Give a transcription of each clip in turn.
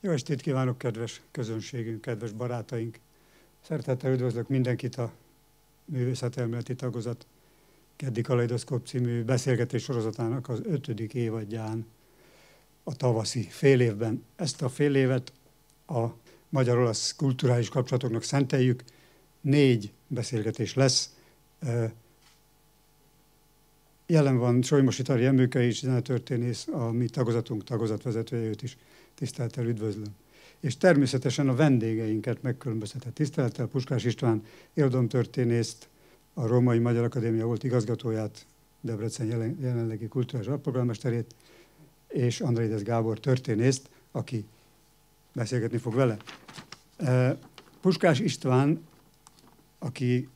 Jó estét kívánok, kedves közönségünk, kedves barátaink! Szeretettel üdvözlök mindenkit a művészetelméleti tagozat Keddi Kaleidoszkop című beszélgetés sorozatának az ötödik évadján a tavaszi fél évben. Ezt a fél évet a magyar-olasz kulturális kapcsolatoknak szenteljük. Négy beszélgetés lesz. Jelen van Solymosi Tari Emőke is, zenetörténész, a mi tagozatunk tagozatvezetője őt is tisztelettel üdvözlöm. És természetesen a vendégeinket megkülönböztetett tisztelettel, Puskás István irodalomtörténészt, a Római Magyar Akadémia volt igazgatóját, Debrecen jelenlegi kulturális alpolgármesterét, és Andrédez Gábor történészt, aki beszélgetni fog vele. E, Puskás István, aki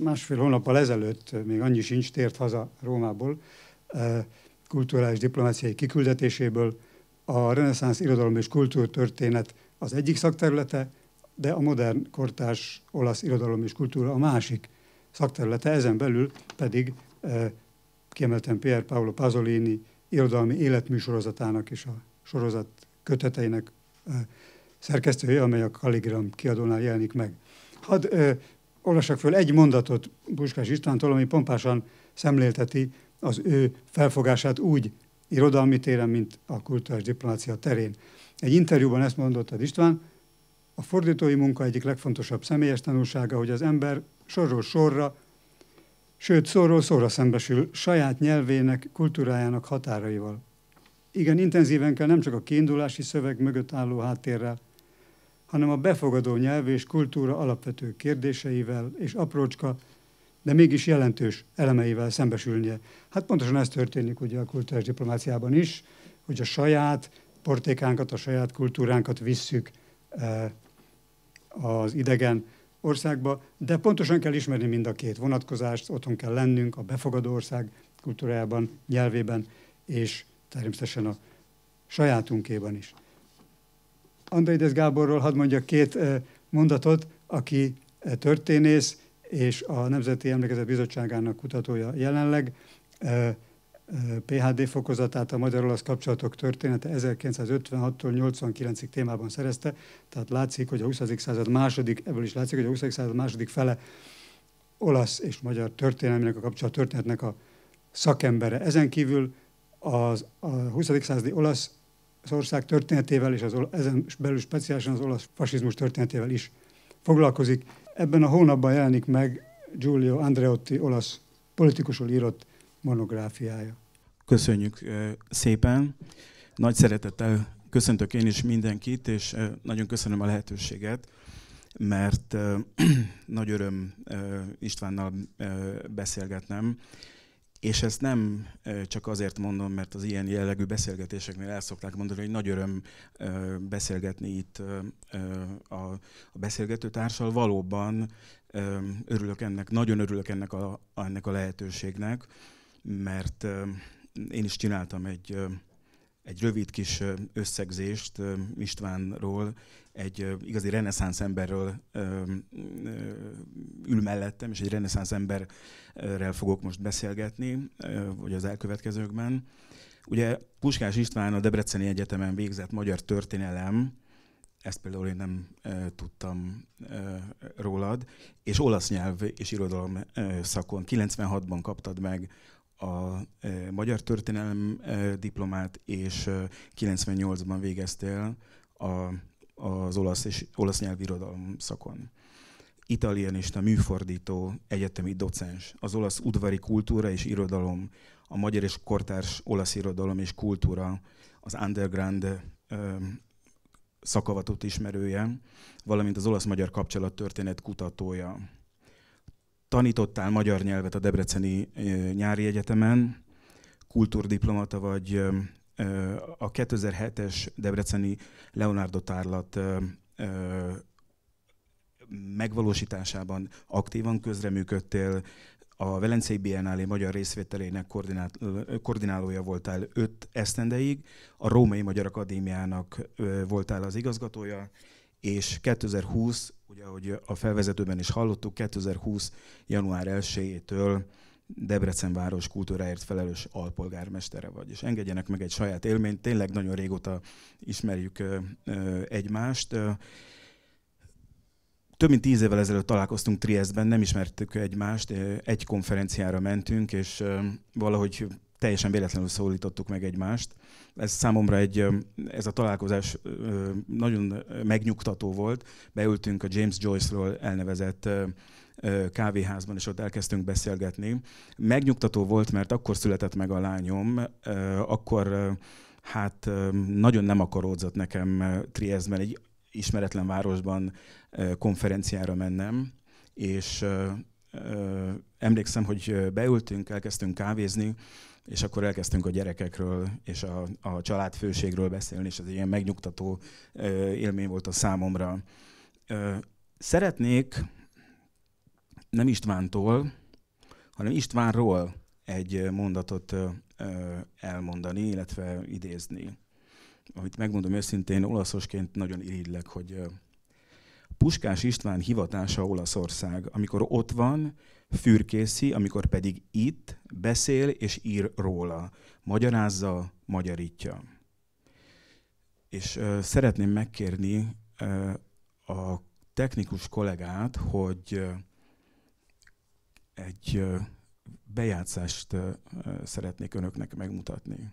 másfél hónappal ezelőtt, még annyi sincs, tért haza Rómából, e, kulturális diplomáciai kiküldetéséből, a reneszánsz irodalom és kultúrtörténet az egyik szakterülete, de a modern kortárs olasz irodalom és kultúra a másik szakterülete, ezen belül pedig eh, kiemelten Pier Paolo Pasolini irodalmi életműsorozatának és a sorozat köteteinek eh, szerkesztője, amely a Kaligram kiadónál jelenik meg. Hadd eh, olvassak föl egy mondatot Buskás Istvántól, ami pompásan szemlélteti az ő felfogását úgy irodalmi téren, mint a kulturális diplomácia terén. Egy interjúban ezt mondott az István, a fordítói munka egyik legfontosabb személyes tanulsága, hogy az ember sorról sorra, sőt szóról szóra szembesül saját nyelvének, kultúrájának határaival. Igen, intenzíven kell nem csak a kiindulási szöveg mögött álló háttérrel, hanem a befogadó nyelv és kultúra alapvető kérdéseivel és aprócska, de mégis jelentős elemeivel szembesülnie. Hát pontosan ez történik ugye a kulturális diplomáciában is, hogy a saját portékánkat, a saját kultúránkat visszük eh, az idegen országba, de pontosan kell ismerni mind a két vonatkozást, otthon kell lennünk a befogadó ország kultúrájában, nyelvében, és természetesen a sajátunkéban is. Andrédez Gáborról hadd mondjak két eh, mondatot, aki eh, történész, és a Nemzeti Emlékezet Bizottságának kutatója jelenleg. PHD fokozatát a magyar-olasz kapcsolatok története 1956-tól 89-ig témában szerezte, tehát látszik, hogy a 20. század második, ebből is látszik, hogy a 20. század második fele olasz és magyar történelmének, a kapcsolat történetnek a szakembere. Ezen kívül az, a 20. századi olasz az ország történetével és az, ezen belül speciálisan az olasz fasizmus történetével is foglalkozik, Ebben a hónapban jelenik meg Giulio Andreotti olasz politikusról írott monográfiája. Köszönjük szépen. Nagy szeretettel köszöntök én is mindenkit, és nagyon köszönöm a lehetőséget, mert nagy öröm Istvánnal beszélgetnem és ezt nem csak azért mondom, mert az ilyen jellegű beszélgetéseknél el szokták mondani, hogy nagy öröm beszélgetni itt a beszélgetőtársal. Valóban örülök ennek, nagyon örülök ennek a, ennek a lehetőségnek, mert én is csináltam egy, egy rövid kis összegzést Istvánról, egy igazi reneszánsz emberről ül mellettem, és egy reneszánsz emberrel fogok most beszélgetni, vagy az elkövetkezőkben. Ugye Puskás István a Debreceni Egyetemen végzett magyar történelem, ezt például én nem e, tudtam e, rólad, és olasz nyelv és irodalom e, szakon 96-ban kaptad meg a e, magyar történelem e, diplomát, és e, 98-ban végeztél a az olasz és olasz nyelvirodalom szakon. Italienista műfordító, egyetemi docens, az olasz udvari kultúra és irodalom, a magyar és kortárs olasz irodalom és kultúra, az underground ö, szakavatot ismerője, valamint az olasz-magyar kapcsolattörténet kutatója. Tanítottál magyar nyelvet a Debreceni ö, nyári egyetemen, kultúrdiplomata vagy a 2007-es Debreceni Leonardo tárlat megvalósításában aktívan közreműködtél, a Velencei Biennálé magyar részvételének koordinálója voltál öt esztendeig, a Római Magyar Akadémiának voltál az igazgatója, és 2020, ugye ahogy a felvezetőben is hallottuk, 2020. január 1-től Debrecen város kultúráért felelős alpolgármestere vagy. És engedjenek meg egy saját élményt, tényleg nagyon régóta ismerjük ö, ö, egymást. több mint tíz évvel ezelőtt találkoztunk Triestben, nem ismertük egymást, egy konferenciára mentünk, és valahogy teljesen véletlenül szólítottuk meg egymást. Ez számomra egy, ez a találkozás nagyon megnyugtató volt. Beültünk a James Joyce-ról elnevezett kávéházban, és ott elkezdtünk beszélgetni. Megnyugtató volt, mert akkor született meg a lányom, akkor hát nagyon nem akaródzott nekem Triestben, egy ismeretlen városban konferenciára mennem, és emlékszem, hogy beültünk, elkezdtünk kávézni, és akkor elkezdtünk a gyerekekről és a, a családfőségről beszélni, és ez egy ilyen megnyugtató élmény volt a számomra. Szeretnék nem Istvántól, hanem Istvánról egy mondatot elmondani, illetve idézni. Amit megmondom őszintén, olaszosként nagyon irigylek, hogy Puskás István hivatása Olaszország, amikor ott van, fürkészi, amikor pedig itt beszél és ír róla. Magyarázza, magyarítja. És ö, szeretném megkérni ö, a technikus kollégát, hogy egy bejátszást szeretnék önöknek megmutatni.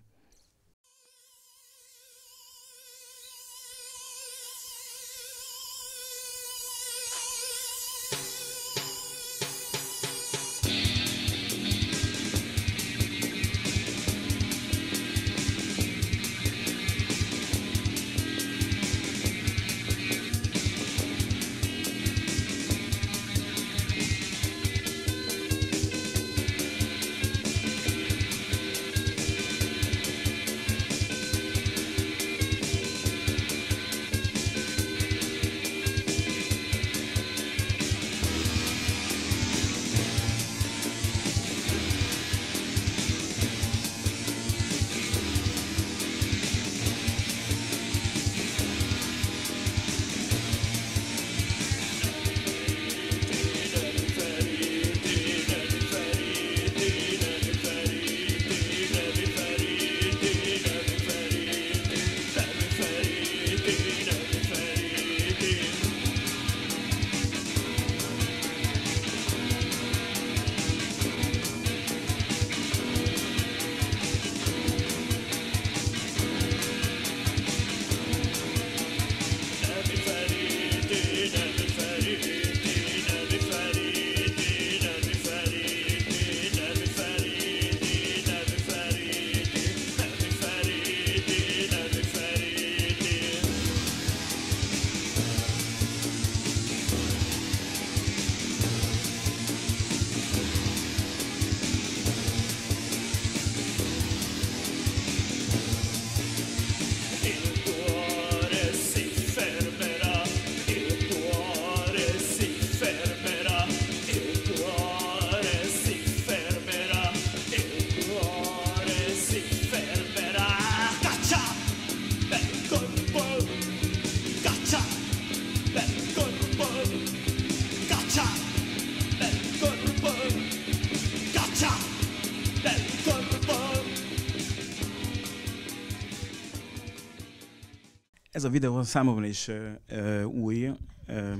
Ez a videó számomra is ö, új. Ö,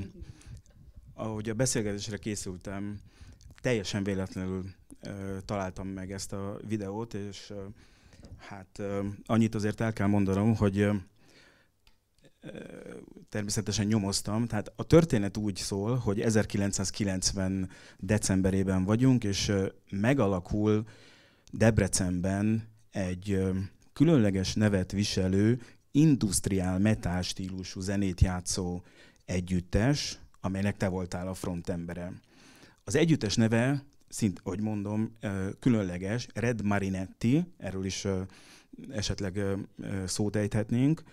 ahogy a beszélgetésre készültem, teljesen véletlenül ö, találtam meg ezt a videót, és ö, hát ö, annyit azért el kell mondanom, hogy ö, természetesen nyomoztam. Tehát a történet úgy szól, hogy 1990 decemberében vagyunk, és megalakul Debrecenben egy különleges nevet viselő industriál metal stílusú zenét játszó együttes, amelynek te voltál a frontembere. Az együttes neve, szint, hogy mondom, különleges, Red Marinetti, erről is esetleg szót ejthetnénk.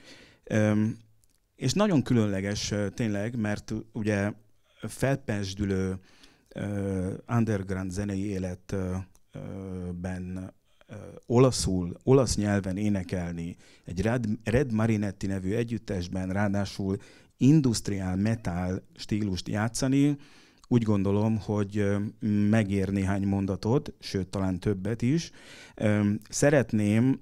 És nagyon különleges tényleg, mert ugye felpesdülő underground zenei életben olaszul, olasz nyelven énekelni egy Red Marinetti nevű együttesben, ráadásul industriál metal stílust játszani, úgy gondolom, hogy megér néhány mondatot, sőt, talán többet is. Szeretném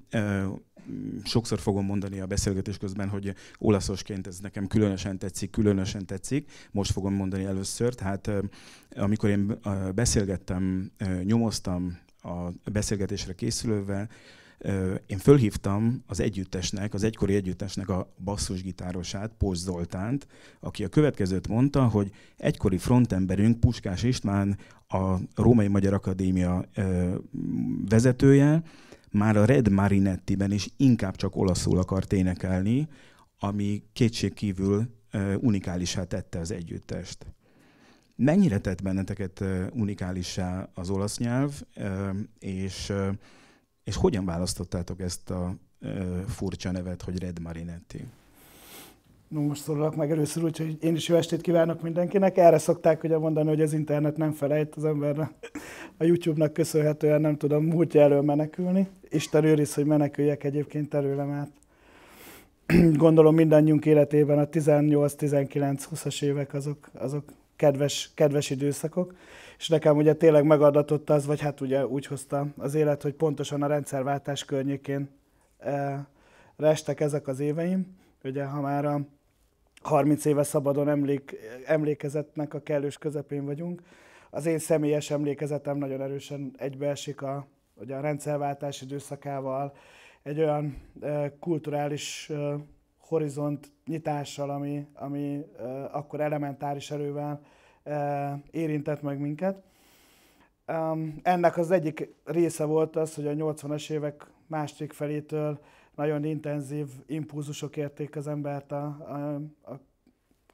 sokszor fogom mondani a beszélgetés közben, hogy olaszosként ez nekem különösen tetszik, különösen tetszik. Most fogom mondani először. Tehát amikor én beszélgettem, nyomoztam a beszélgetésre készülővel, én fölhívtam az együttesnek, az egykori együttesnek a basszusgitárosát, Pósz Zoltánt, aki a következőt mondta, hogy egykori frontemberünk Puskás István, a Római Magyar Akadémia vezetője, már a Red Marinettiben is inkább csak olaszul akart énekelni, ami kétségkívül unikálisá tette az együttest. Mennyire tett benneteket unikálissá az olasz nyelv, és, és hogyan választottátok ezt a furcsa nevet, hogy Red Marinetti? No, most szólalak meg először, úgyhogy én is jó estét kívánok mindenkinek. Erre szokták ugye mondani, hogy az internet nem felejt az emberre. A YouTube-nak köszönhetően nem tudom múltja elől menekülni. Isten őriz, hogy meneküljek egyébként előle, mert gondolom mindannyiunk életében a 18-19-20-as évek azok, azok kedves, kedves időszakok, és nekem ugye tényleg megadatott az, vagy hát ugye úgy hozta az élet, hogy pontosan a rendszerváltás környékén e, restek ezek az éveim, ugye ha már a 30 éve szabadon emlék, emlékezetnek a kellős közepén vagyunk, az én személyes emlékezetem nagyon erősen egybeesik a, ugye a rendszerváltás időszakával, egy olyan e, kulturális e, horizont nyitással, ami, ami uh, akkor elementáris erővel uh, érintett meg minket. Um, ennek az egyik része volt az, hogy a 80-as évek második felétől nagyon intenzív impulzusok érték az embert a, a, a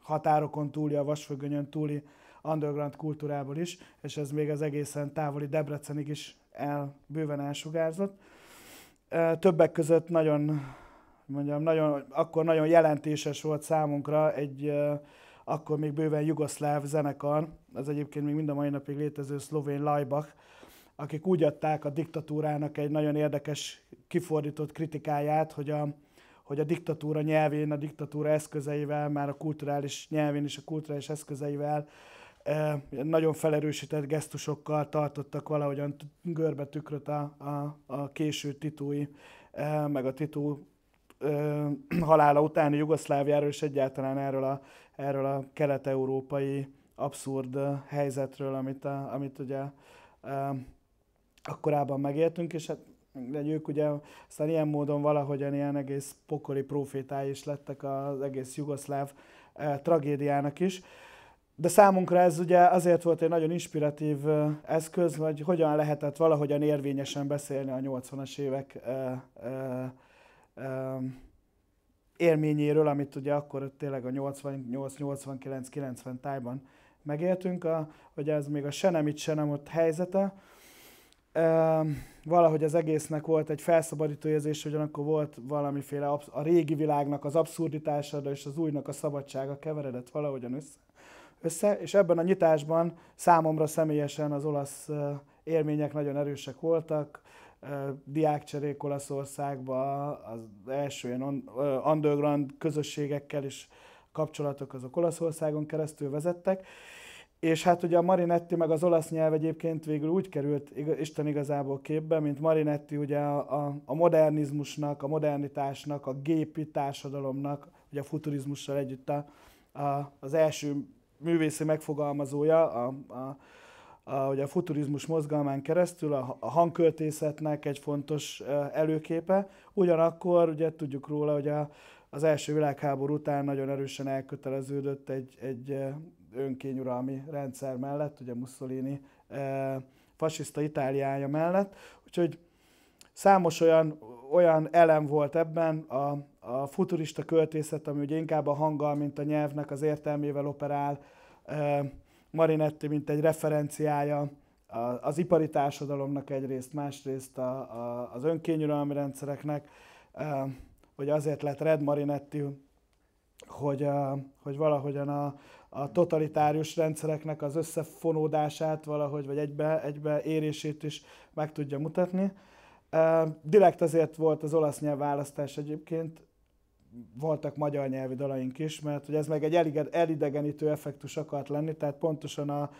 határokon túli, a vasfüggönyön túli underground kultúrából is, és ez még az egészen távoli Debrecenig is el, bőven elsugárzott. Eh, többek között nagyon mondjam, nagyon, akkor nagyon jelentéses volt számunkra egy akkor még bőven jugoszláv zenekar, az egyébként még mind a mai napig létező szlovén Lajbach, akik úgy adták a diktatúrának egy nagyon érdekes kifordított kritikáját, hogy a, hogy a diktatúra nyelvén, a diktatúra eszközeivel, már a kulturális nyelvén és a kulturális eszközeivel nagyon felerősített gesztusokkal tartottak valahogyan görbe tükröt a, a, a késő titúi meg a titú ö, halála utáni Jugoszláviáról és egyáltalán erről a, erről a kelet-európai abszurd helyzetről, amit, a, amit ugye ö, akkorában megéltünk, és hát ők ugye aztán ilyen módon valahogyan ilyen egész pokoli profétái is lettek az egész jugoszláv tragédiának is. De számunkra ez ugye azért volt egy nagyon inspiratív eszköz, hogy hogyan lehetett valahogyan érvényesen beszélni a 80-as évek élményéről, amit ugye akkor tényleg a 88-89-90 tájban megéltünk, a, hogy ez még a se nem itt, se nem ott helyzete. valahogy az egésznek volt egy felszabadító érzés, akkor volt valamiféle absz- a régi világnak az abszurditása és az újnak a szabadsága keveredett valahogyan össze. össze és ebben a nyitásban számomra személyesen az olasz élmények nagyon erősek voltak diákcserék Olaszországba, az első ilyen underground közösségekkel is kapcsolatok azok Olaszországon keresztül vezettek, és hát ugye a Marinetti meg az olasz nyelv egyébként végül úgy került Isten igazából képbe, mint Marinetti ugye a, a, a modernizmusnak, a modernitásnak, a gépi társadalomnak, ugye a futurizmussal együtt a, a, az első művészi megfogalmazója, a, a a, ugye a futurizmus mozgalmán keresztül a, a hangköltészetnek egy fontos előképe. Ugyanakkor ugye tudjuk róla, hogy a, az első világháború után nagyon erősen elköteleződött egy, egy önkényuralmi rendszer mellett, ugye Mussolini fasiszta Itáliája mellett. Úgyhogy számos olyan, olyan elem volt ebben a, a futurista költészet, ami ugye inkább a hanggal, mint a nyelvnek az értelmével operál, Marinetti, mint egy referenciája az ipari társadalomnak egyrészt, másrészt a, a, az önkényuralmi rendszereknek, hogy azért lett Red Marinetti, hogy, hogy valahogyan a, a totalitárius rendszereknek az összefonódását valahogy, vagy egybe, egybe érését is meg tudja mutatni. Direkt azért volt az olasz nyelvválasztás egyébként, voltak magyar nyelvi dalaink is, mert hogy ez meg egy elég elidegenítő effektus akart lenni, tehát pontosan a,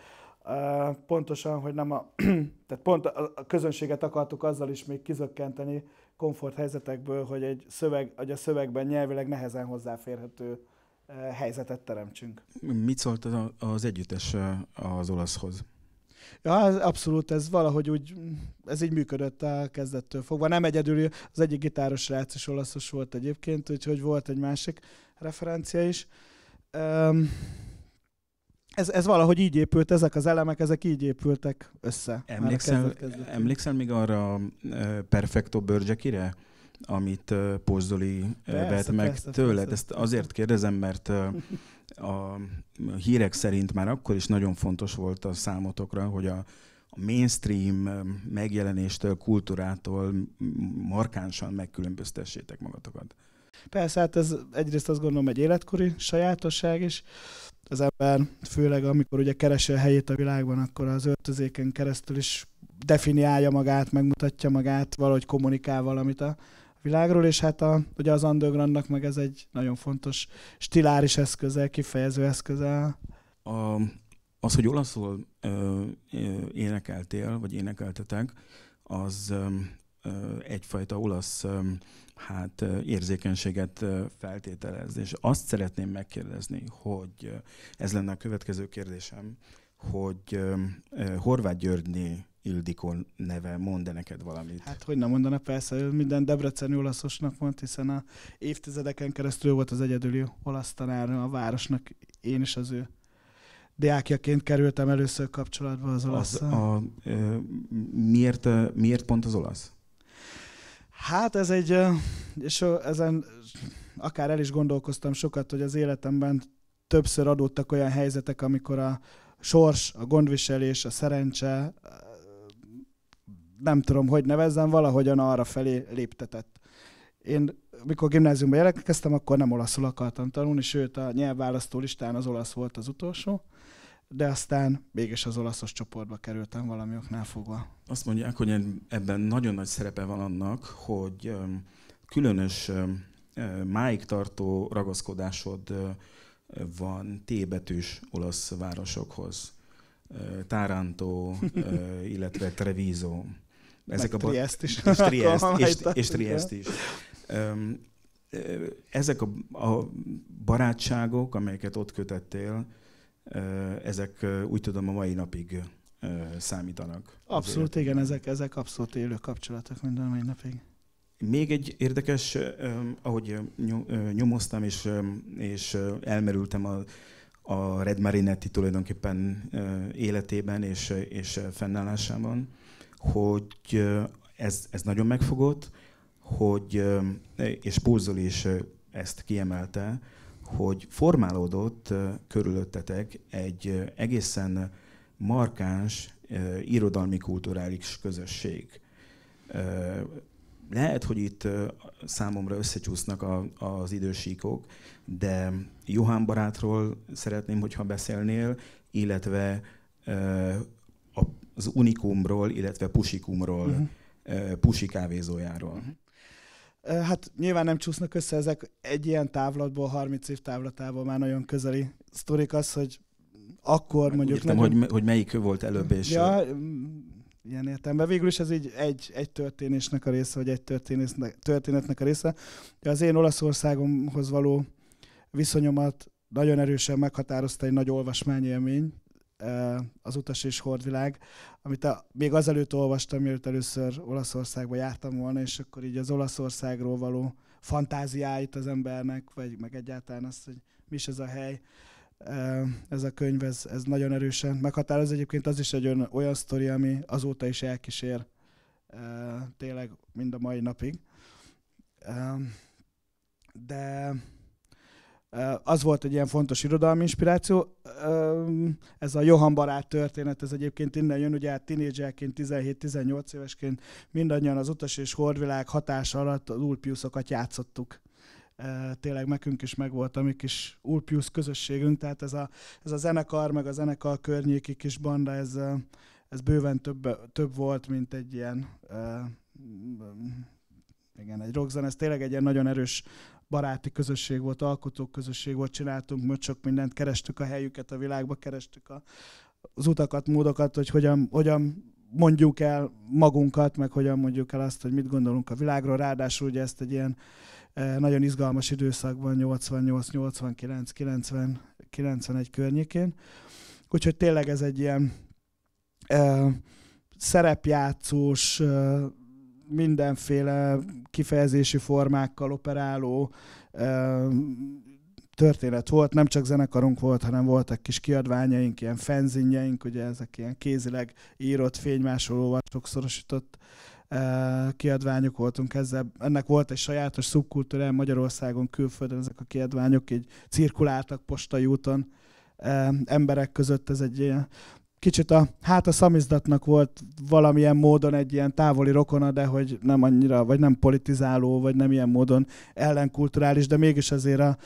a pontosan, hogy nem a, tehát pont a, a közönséget akartuk azzal is még kizökkenteni komfort helyzetekből, hogy egy szöveg, hogy a szövegben nyelvileg nehezen hozzáférhető eh, helyzetet teremtsünk. Mit szólt az, az együttes eh, az olaszhoz? Ja, abszolút, ez valahogy úgy, ez így működött a kezdettől fogva. Nem egyedül, az egyik gitáros rác is olaszos volt egyébként, úgyhogy volt egy másik referencia is. ez, ez valahogy így épült, ezek az elemek, ezek így épültek össze. Emlékszel, emlékszel még arra a Perfecto Börgyekire? amit Pozdoli vett meg persze, tőled. Persze. Ezt azért kérdezem, mert a hírek szerint már akkor is nagyon fontos volt a számotokra, hogy a, a mainstream megjelenéstől, kultúrától markánsan megkülönböztessétek magatokat. Persze, hát ez egyrészt azt gondolom egy életkori sajátosság is. Az ember főleg, amikor ugye keresi a helyét a világban, akkor az öltözéken keresztül is definiálja magát, megmutatja magát, valahogy kommunikál valamit a világról, és hát a, ugye az undergroundnak meg ez egy nagyon fontos stiláris eszköze, kifejező eszköze. A, az, hogy olaszul ö, énekeltél, vagy énekeltetek, az ö, egyfajta olasz ö, hát érzékenységet feltételez. És azt szeretném megkérdezni, hogy ez lenne a következő kérdésem, hogy Horváth Györgyné Ildikó neve, mond -e neked valamit? Hát hogy nem mondana, persze, minden debreceni olaszosnak mond, hiszen a évtizedeken keresztül volt az egyedüli olasz tanár a városnak, én is az ő diákjaként kerültem először kapcsolatba az olasz. a, miért, miért pont az olasz? Hát ez egy, és ezen akár el is gondolkoztam sokat, hogy az életemben többször adódtak olyan helyzetek, amikor a sors, a gondviselés, a szerencse, nem tudom, hogy nevezzem, valahogyan arra felé léptetett. Én, mikor gimnáziumba jelentkeztem, akkor nem olaszul akartam tanulni, sőt a nyelvválasztó listán az olasz volt az utolsó, de aztán mégis az olaszos csoportba kerültem valami oknál fogva. Azt mondják, hogy ebben nagyon nagy szerepe van annak, hogy különös máig tartó ragaszkodásod van tébetűs olasz városokhoz. Taranto, illetve Treviso ezek Meg a Triest is. És Triest, és, és Triest is. Ezek a, a barátságok, amelyeket ott kötöttél, ezek úgy tudom a mai napig számítanak. Abszolút, igen, ezek, ezek abszolút élő kapcsolatok minden mai napig. Még egy érdekes, ahogy nyomoztam és, és elmerültem a, a Red Marinetti tulajdonképpen életében és, és fennállásában, hogy ez, ez nagyon megfogott, hogy, és Pulzol is ezt kiemelte, hogy formálódott körülöttetek egy egészen markáns irodalmi kulturális közösség. Lehet, hogy itt számomra összecsúsznak a, az idősíkok, de Johán barátról szeretném, hogyha beszélnél, illetve az Unikumról, illetve Pusikumról, uh-huh. Pusi kávézójáról. Uh-huh. Hát nyilván nem csúsznak össze ezek. Egy ilyen távlatból, 30 év távlatából már nagyon közeli sztorik az, hogy akkor hát, mondjuk... Értem, nagyon... hogy, hogy melyik volt előbb, és... Ja, mm, ilyen értelemben. Végül is ez így egy, egy történésnek a része, vagy egy történetnek a része. De az én Olaszországomhoz való viszonyomat nagyon erősen meghatározta egy nagy olvasmányélmény, az utas és hordvilág, amit a, még azelőtt olvastam, mielőtt először Olaszországba jártam volna, és akkor így az Olaszországról való fantáziáit az embernek, vagy meg egyáltalán azt, hogy mi is ez a hely, ez a könyv, ez, ez nagyon erősen meghatároz. Egyébként az is egy olyan, olyan sztori, ami azóta is elkísér tényleg mind a mai napig. De az volt egy ilyen fontos irodalmi inspiráció. Ez a Johan barát történet, ez egyébként innen jön, ugye hát 17-18 évesként mindannyian az utas és hordvilág hatása alatt az Ulpiuszokat játszottuk tényleg nekünk is megvolt a mi kis ulpiusz közösségünk, tehát ez a, ez a zenekar, meg a zenekar környéki kis banda, ez, ez bőven több, több volt, mint egy ilyen igen, egy rockzen, ez tényleg egy ilyen nagyon erős baráti közösség volt, alkotók közösség volt, csináltunk most sok mindent, kerestük a helyüket a világba, kerestük a, az utakat, módokat, hogy hogyan, hogyan mondjuk el magunkat, meg hogyan mondjuk el azt, hogy mit gondolunk a világról. Ráadásul ugye ezt egy ilyen e, nagyon izgalmas időszakban, 88, 89, 90, 91 környékén. Úgyhogy tényleg ez egy ilyen ö, e, szerepjátszós, e, mindenféle kifejezési formákkal operáló történet volt, nem csak zenekarunk volt, hanem voltak kis kiadványaink, ilyen fenzinjeink, ugye ezek ilyen kézileg írott fénymásolóval sokszorosított kiadványok voltunk ezzel. Ennek volt egy sajátos szubkultúra Magyarországon, külföldön ezek a kiadványok így cirkuláltak postai úton emberek között. Ez egy ilyen kicsit a, hát a szamizdatnak volt valamilyen módon egy ilyen távoli rokona, de hogy nem annyira, vagy nem politizáló, vagy nem ilyen módon ellenkulturális, de mégis azért a,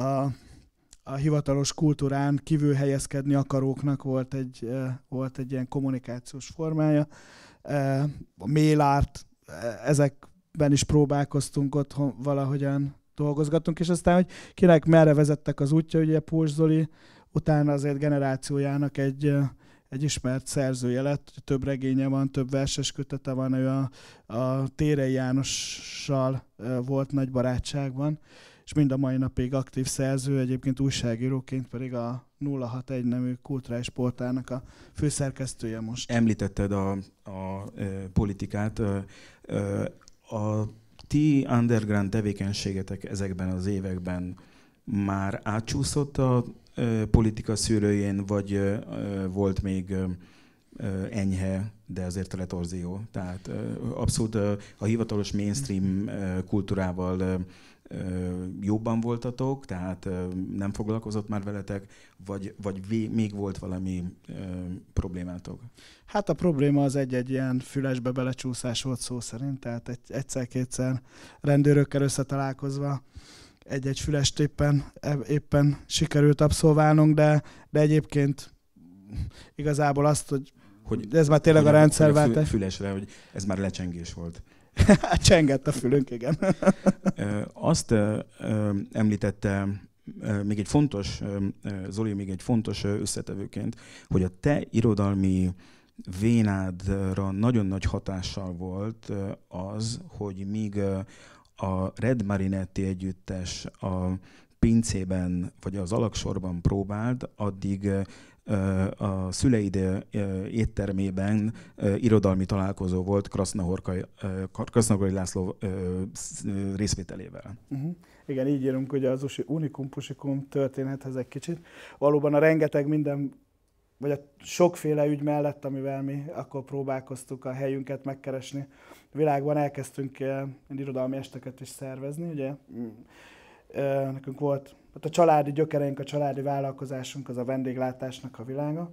a, a hivatalos kultúrán kívül helyezkedni akaróknak volt egy, volt egy ilyen kommunikációs formája. A art, ezekben is próbálkoztunk otthon valahogyan dolgozgatunk, és aztán, hogy kinek merre vezettek az útja, ugye Pulszoli, utána azért generációjának egy, egy ismert szerzője lett, több regénye van, több verses kötete van, ő a, a Térei Jánossal volt nagy barátságban, és mind a mai napig aktív szerző, egyébként újságíróként pedig a 061 nemű kulturális portálnak a főszerkesztője most. Említetted a, a a politikát. a, a ti underground tevékenységetek ezekben az években már átcsúszott a politika szűrőjén, vagy volt még enyhe, de azért retorzió. Tehát abszolút a hivatalos mainstream kultúrával jobban voltatok, tehát nem foglalkozott már veletek, vagy, vagy még volt valami problémátok? Hát a probléma az egy-egy ilyen fülesbe belecsúszás volt szó szerint, tehát egyszer-kétszer rendőrökkel összetalálkozva egy-egy fülest éppen, e, éppen sikerült abszolválnunk, de, de egyébként igazából azt, hogy, hogy ez már tényleg hogy a rendszerváltás. Fü- fülesre, hogy ez már lecsengés volt. Hát csengett a fülünk, igen. azt említette még egy fontos, Zoli, még egy fontos összetevőként, hogy a te irodalmi vénádra nagyon nagy hatással volt az, hogy míg a Red Marinetti együttes a pincében vagy az alaksorban próbált, addig a szüleid éttermében irodalmi találkozó volt Krasznahorkai László részvételével. Uh-huh. Igen, így írunk ugye az Usi Unikum Pusikum történethez egy kicsit. Valóban a rengeteg minden, vagy a sokféle ügy mellett, amivel mi akkor próbálkoztuk a helyünket megkeresni, világban elkezdtünk egy eh, irodalmi esteket is szervezni, ugye? Mm. Nekünk volt, hát a családi gyökereink, a családi vállalkozásunk az a vendéglátásnak a világa.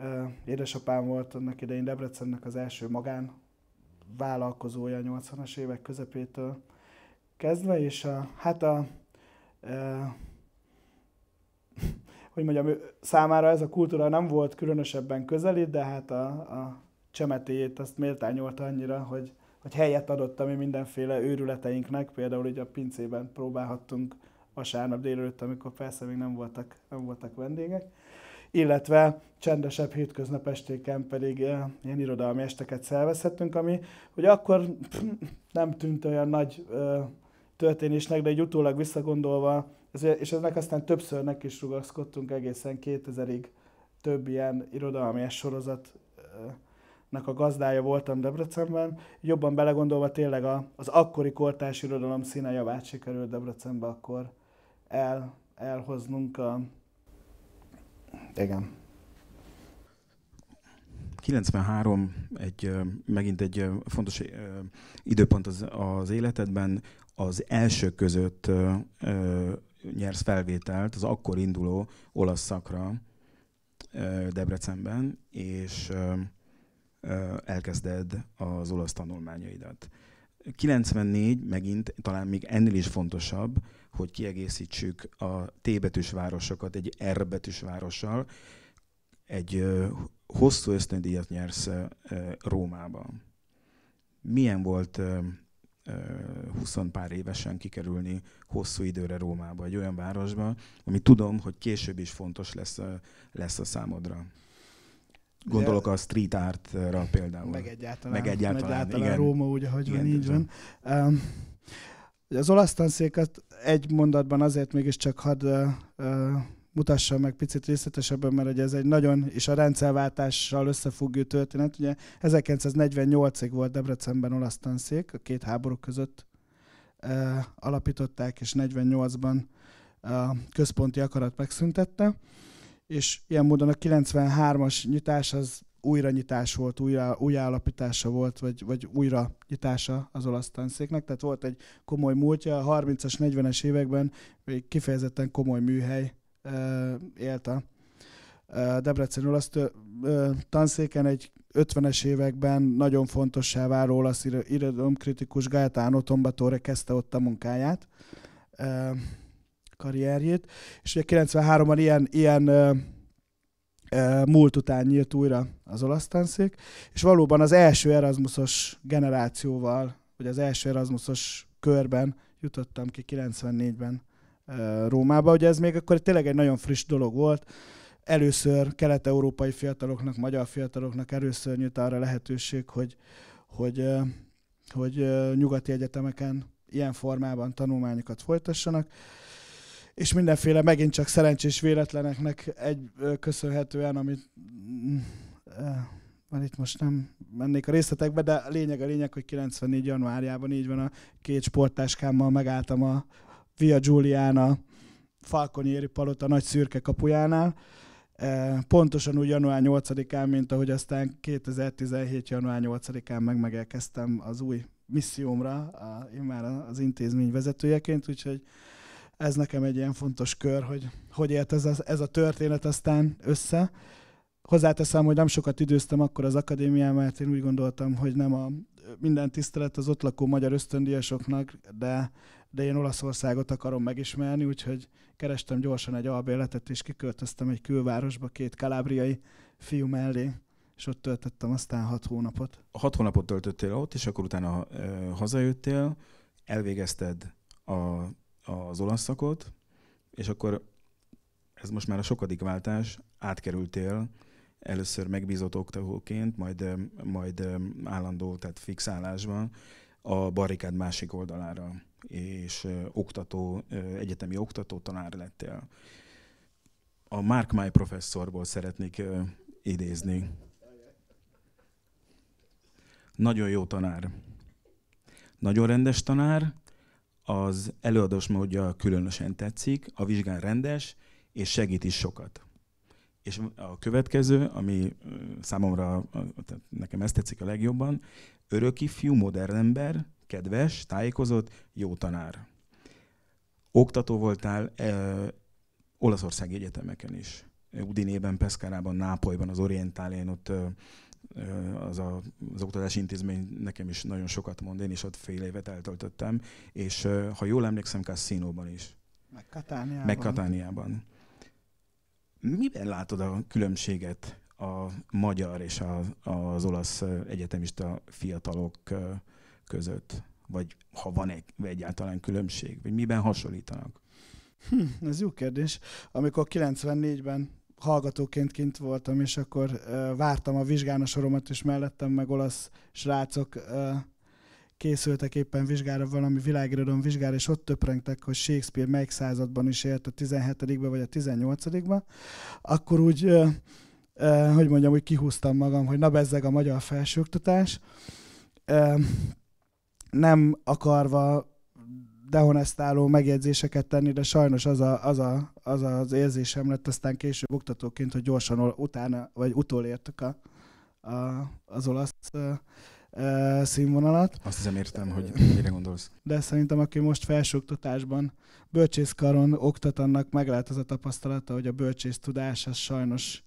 Eh, édesapám volt annak idején Debrecennek az első magán vállalkozója 80-as évek közepétől kezdve, és a, hát a, e, hogy mondjam, számára ez a kultúra nem volt különösebben közeli, de hát a, a csemetéjét azt méltányolta annyira, hogy, hogy helyet adott ami mindenféle őrületeinknek, például ugye a pincében próbálhattunk vasárnap délelőtt, amikor persze még nem voltak, nem voltak vendégek, illetve csendesebb hétköznap estéken pedig eh, ilyen irodalmi esteket szervezhettünk, ami hogy akkor pff, nem tűnt olyan nagy ö, eh, történésnek, de egy utólag visszagondolva, ez, és ennek aztán többször többszörnek is rugaszkodtunk egészen 2000-ig több ilyen irodalmi sorozat ö, eh, nak a gazdája voltam Debrecenben, jobban belegondolva tényleg a, az akkori kortárs irodalom színe javát sikerült Debrecenbe akkor el, elhoznunk a... Igen. 93 egy, megint egy fontos időpont az, az életedben, az első között nyersz felvételt az akkor induló olasz szakra Debrecenben, és elkezded az olasz tanulmányaidat. 94 megint talán még ennél is fontosabb, hogy kiegészítsük a T betűs városokat egy R betűs várossal. Egy hosszú ösztöndíjat nyersz Rómába. Milyen volt 20 pár évesen kikerülni hosszú időre Rómába, egy olyan városba, ami tudom, hogy később is fontos lesz, lesz a számodra. Gondolok a street artra például. Meg egyáltalán. Meg egyáltalán, meg egyáltalán igen. Róma úgy, ahogy igen, van, így van. Um, az olasz tanszéket egy mondatban azért mégiscsak hadd uh, uh, meg picit részletesebben, mert ugye ez egy nagyon, és a rendszerváltással összefüggő történet. Ugye 1948-ig volt Debrecenben olasz tanszék, a két háború között uh, alapították, és 48-ban a központi akarat megszüntette és ilyen módon a 93-as nyitás az újra nyitás volt, újra, állapítása volt, vagy, vagy újra nyitása az olasz tanszéknek, tehát volt egy komoly múltja, a 30-as, 40-es években egy kifejezetten komoly műhely ö, élt a Debrecen olasz tő, ö, tanszéken egy 50-es években nagyon fontossá váró olasz irodalomkritikus Gáltán Otombatore kezdte ott a munkáját. Ö, karrierjét, és ugye 93-ban ilyen, ilyen múlt után nyílt újra az olasz tanszék, és valóban az első Erasmusos generációval, vagy az első Erasmusos körben jutottam ki 94-ben Rómába. Ugye ez még akkor tényleg egy nagyon friss dolog volt. Először kelet-európai fiataloknak, magyar fiataloknak először nyílt arra lehetőség, hogy, hogy, hogy nyugati egyetemeken ilyen formában tanulmányokat folytassanak és mindenféle megint csak szerencsés véletleneknek egy köszönhetően, amit mm, van itt most nem mennék a részletekbe, de a lényeg a lényeg, hogy 94. januárjában így van a két sporttáskámmal megálltam a Via Giuliana Falconieri palota nagy szürke kapujánál, e, pontosan úgy január 8-án, mint ahogy aztán 2017. január 8-án meg megérkeztem az új missziómra, a, én már az intézmény vezetőjeként, úgyhogy ez nekem egy ilyen fontos kör, hogy hogy élt ez a, ez a történet aztán össze. Hozzáteszem, hogy nem sokat időztem akkor az akadémián, mert én úgy gondoltam, hogy nem a minden tisztelet az ott lakó magyar ösztöndíjasoknak, de, de én Olaszországot akarom megismerni, úgyhogy kerestem gyorsan egy albéletet, és kiköltöztem egy külvárosba két kalábriai fiú mellé és ott töltöttem aztán hat hónapot. Hat hónapot töltöttél ott, és akkor utána hazajöttél, elvégezted a az olasz szakot, és akkor ez most már a sokadik váltás, átkerültél először megbízott oktatóként, majd, majd állandó, tehát fix állásban a barrikád másik oldalára, és oktató, egyetemi oktató tanár lettél. A Mark My professzorból szeretnék idézni. Nagyon jó tanár. Nagyon rendes tanár, az előadós módja különösen tetszik, a vizsgán rendes, és segít is sokat. És a következő, ami számomra, nekem ez tetszik a legjobban, öröki fiú, modern ember, kedves, tájékozott, jó tanár. Oktató voltál e, Olaszországi egyetemeken is. Udinében, Peszkárában, Nápolyban, az Orientálén, ott az, a, az oktatási intézmény nekem is nagyon sokat mond, én is ott fél évet eltöltöttem, és ha jól emlékszem, Cassinóban is. Meg Katániában. Meg Katániában. Miben látod a különbséget a magyar és a, az olasz egyetemista fiatalok között? Vagy ha van egy, egyáltalán különbség? Vagy miben hasonlítanak? Hm, ez jó kérdés. Amikor 94-ben hallgatóként kint voltam, és akkor uh, vártam a vizsgán a soromat, és mellettem meg olasz srácok uh, készültek éppen vizsgára valami világirodalom vizsgára, és ott töprengtek, hogy Shakespeare melyik században is élt, a 17 vagy a 18 ben akkor úgy, uh, uh, hogy mondjam, úgy kihúztam magam, hogy na bezzeg a magyar felsőoktatás. Uh, nem akarva dehonestáló megjegyzéseket tenni, de sajnos az, a, az, a, az az érzésem lett aztán később oktatóként, hogy gyorsan utána, vagy utolértük a, a, az olasz a színvonalat. Azt hiszem értem, hogy mire gondolsz. De szerintem, aki most felsőoktatásban bölcsészkaron oktat, annak meg lehet az a tapasztalata, hogy a bölcsész tudás az sajnos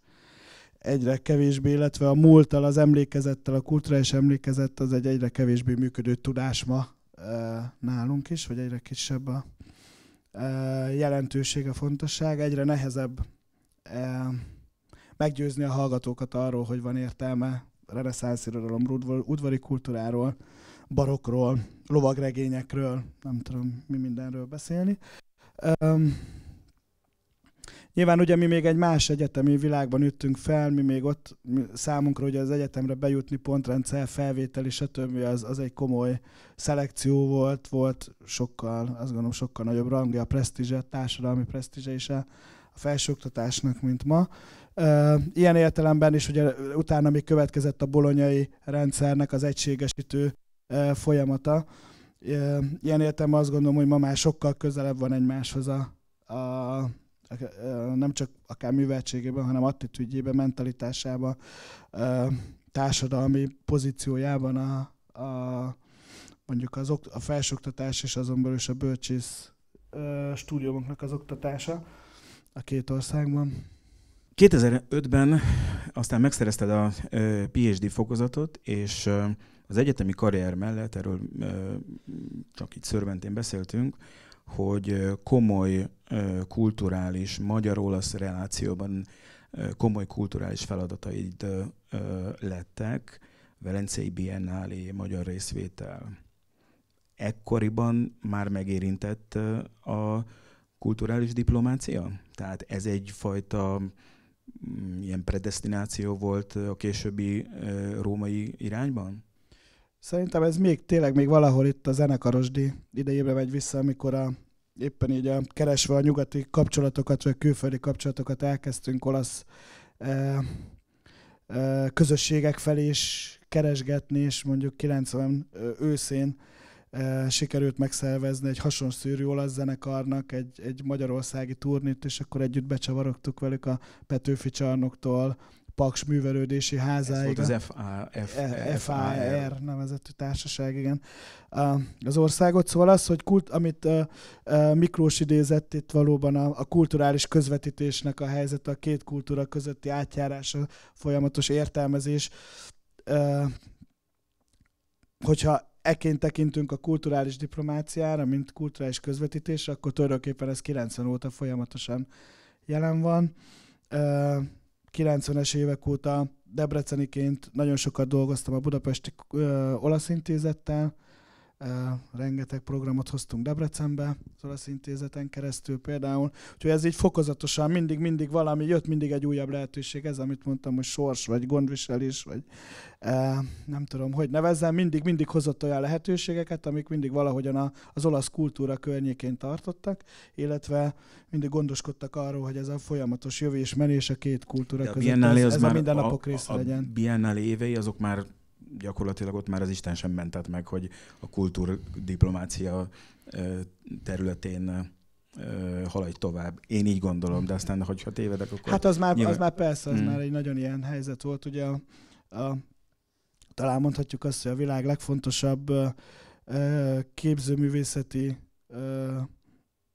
egyre kevésbé, illetve a múlttal, az emlékezettel, a kulturális emlékezett az egy egyre kevésbé működő tudás ma nálunk is, hogy egyre kisebb a jelentősége, fontosság, egyre nehezebb meggyőzni a hallgatókat arról, hogy van értelme reneszánsz irodalomról, udvari kultúráról, barokról, lovagregényekről, nem tudom mi mindenről beszélni. Um, Nyilván ugye mi még egy más egyetemi világban üttünk fel, mi még ott számunkra ugye az egyetemre bejutni pontrendszer, felvétel és a többi, az, az egy komoly szelekció volt, volt sokkal, azt gondolom sokkal nagyobb rangja, a presztízse, a társadalmi presztízse is a, a felsőoktatásnak, mint ma. Ilyen értelemben is ugye utána még következett a bolonyai rendszernek az egységesítő folyamata. Ilyen értelemben azt gondolom, hogy ma már sokkal közelebb van egymáshoz a, a nem csak akár műveltségében, hanem attitűdjében, mentalitásában, társadalmi pozíciójában a, a mondjuk az a felsőoktatás és azon belül is a bölcsész stúdiumoknak az oktatása a két országban. 2005-ben aztán megszerezted a PhD fokozatot, és az egyetemi karrier mellett, erről csak itt szörventén beszéltünk, hogy komoly kulturális, magyar-olasz relációban komoly kulturális feladataid lettek, Velencei Biennálé, magyar részvétel. Ekkoriban már megérintett a kulturális diplomácia? Tehát ez egyfajta mm, ilyen predestináció volt a későbbi római irányban? Szerintem ez még tényleg még valahol itt a zenekarosdi idejébe megy vissza, amikor a, éppen így a, keresve a nyugati kapcsolatokat, vagy külföldi kapcsolatokat elkezdtünk olasz e, e, közösségek felé is keresgetni, és mondjuk 90 őszén e, sikerült megszervezni egy hasonló szűrű olasz zenekarnak egy, egy magyarországi turnit, és akkor együtt becsavarogtuk velük a Petőfi csarnoktól Paks művelődési házáig. Ez volt az FAR, e, nevezettű nevezetű társaság, igen, az országot. Szóval az, hogy kult, amit Miklós idézett itt valóban a, a kulturális közvetítésnek a helyzet, a két kultúra közötti átjárás, a folyamatos értelmezés, hogyha eként tekintünk a kulturális diplomáciára, mint kulturális közvetítésre, akkor tulajdonképpen ez 90 óta folyamatosan jelen van. 90-es évek óta Debreceniként nagyon sokat dolgoztam a Budapesti ö, Olasz Intézettel, rengeteg programot hoztunk Debrecenbe, az olasz intézeten keresztül például. Úgyhogy ez így fokozatosan mindig, mindig valami jött, mindig egy újabb lehetőség. Ez, amit mondtam, hogy sors, vagy gondviselés, vagy nem tudom, hogy nevezzem, mindig, mindig hozott olyan lehetőségeket, amik mindig valahogyan a, az olasz kultúra környékén tartottak, illetve mindig gondoskodtak arról, hogy ez a folyamatos jövés menés a két kultúra De között, ez, ez a mindennapok része legyen. A Biennale évei azok már gyakorlatilag ott már az Isten sem mentett meg, hogy a kultúrdiplomácia területén haladj tovább. Én így gondolom, de aztán, hogyha tévedek, akkor... Hát az már, nyilván... az már persze, az mm. már egy nagyon ilyen helyzet volt. Ugye a, a, talán mondhatjuk azt, hogy a világ legfontosabb ö, képzőművészeti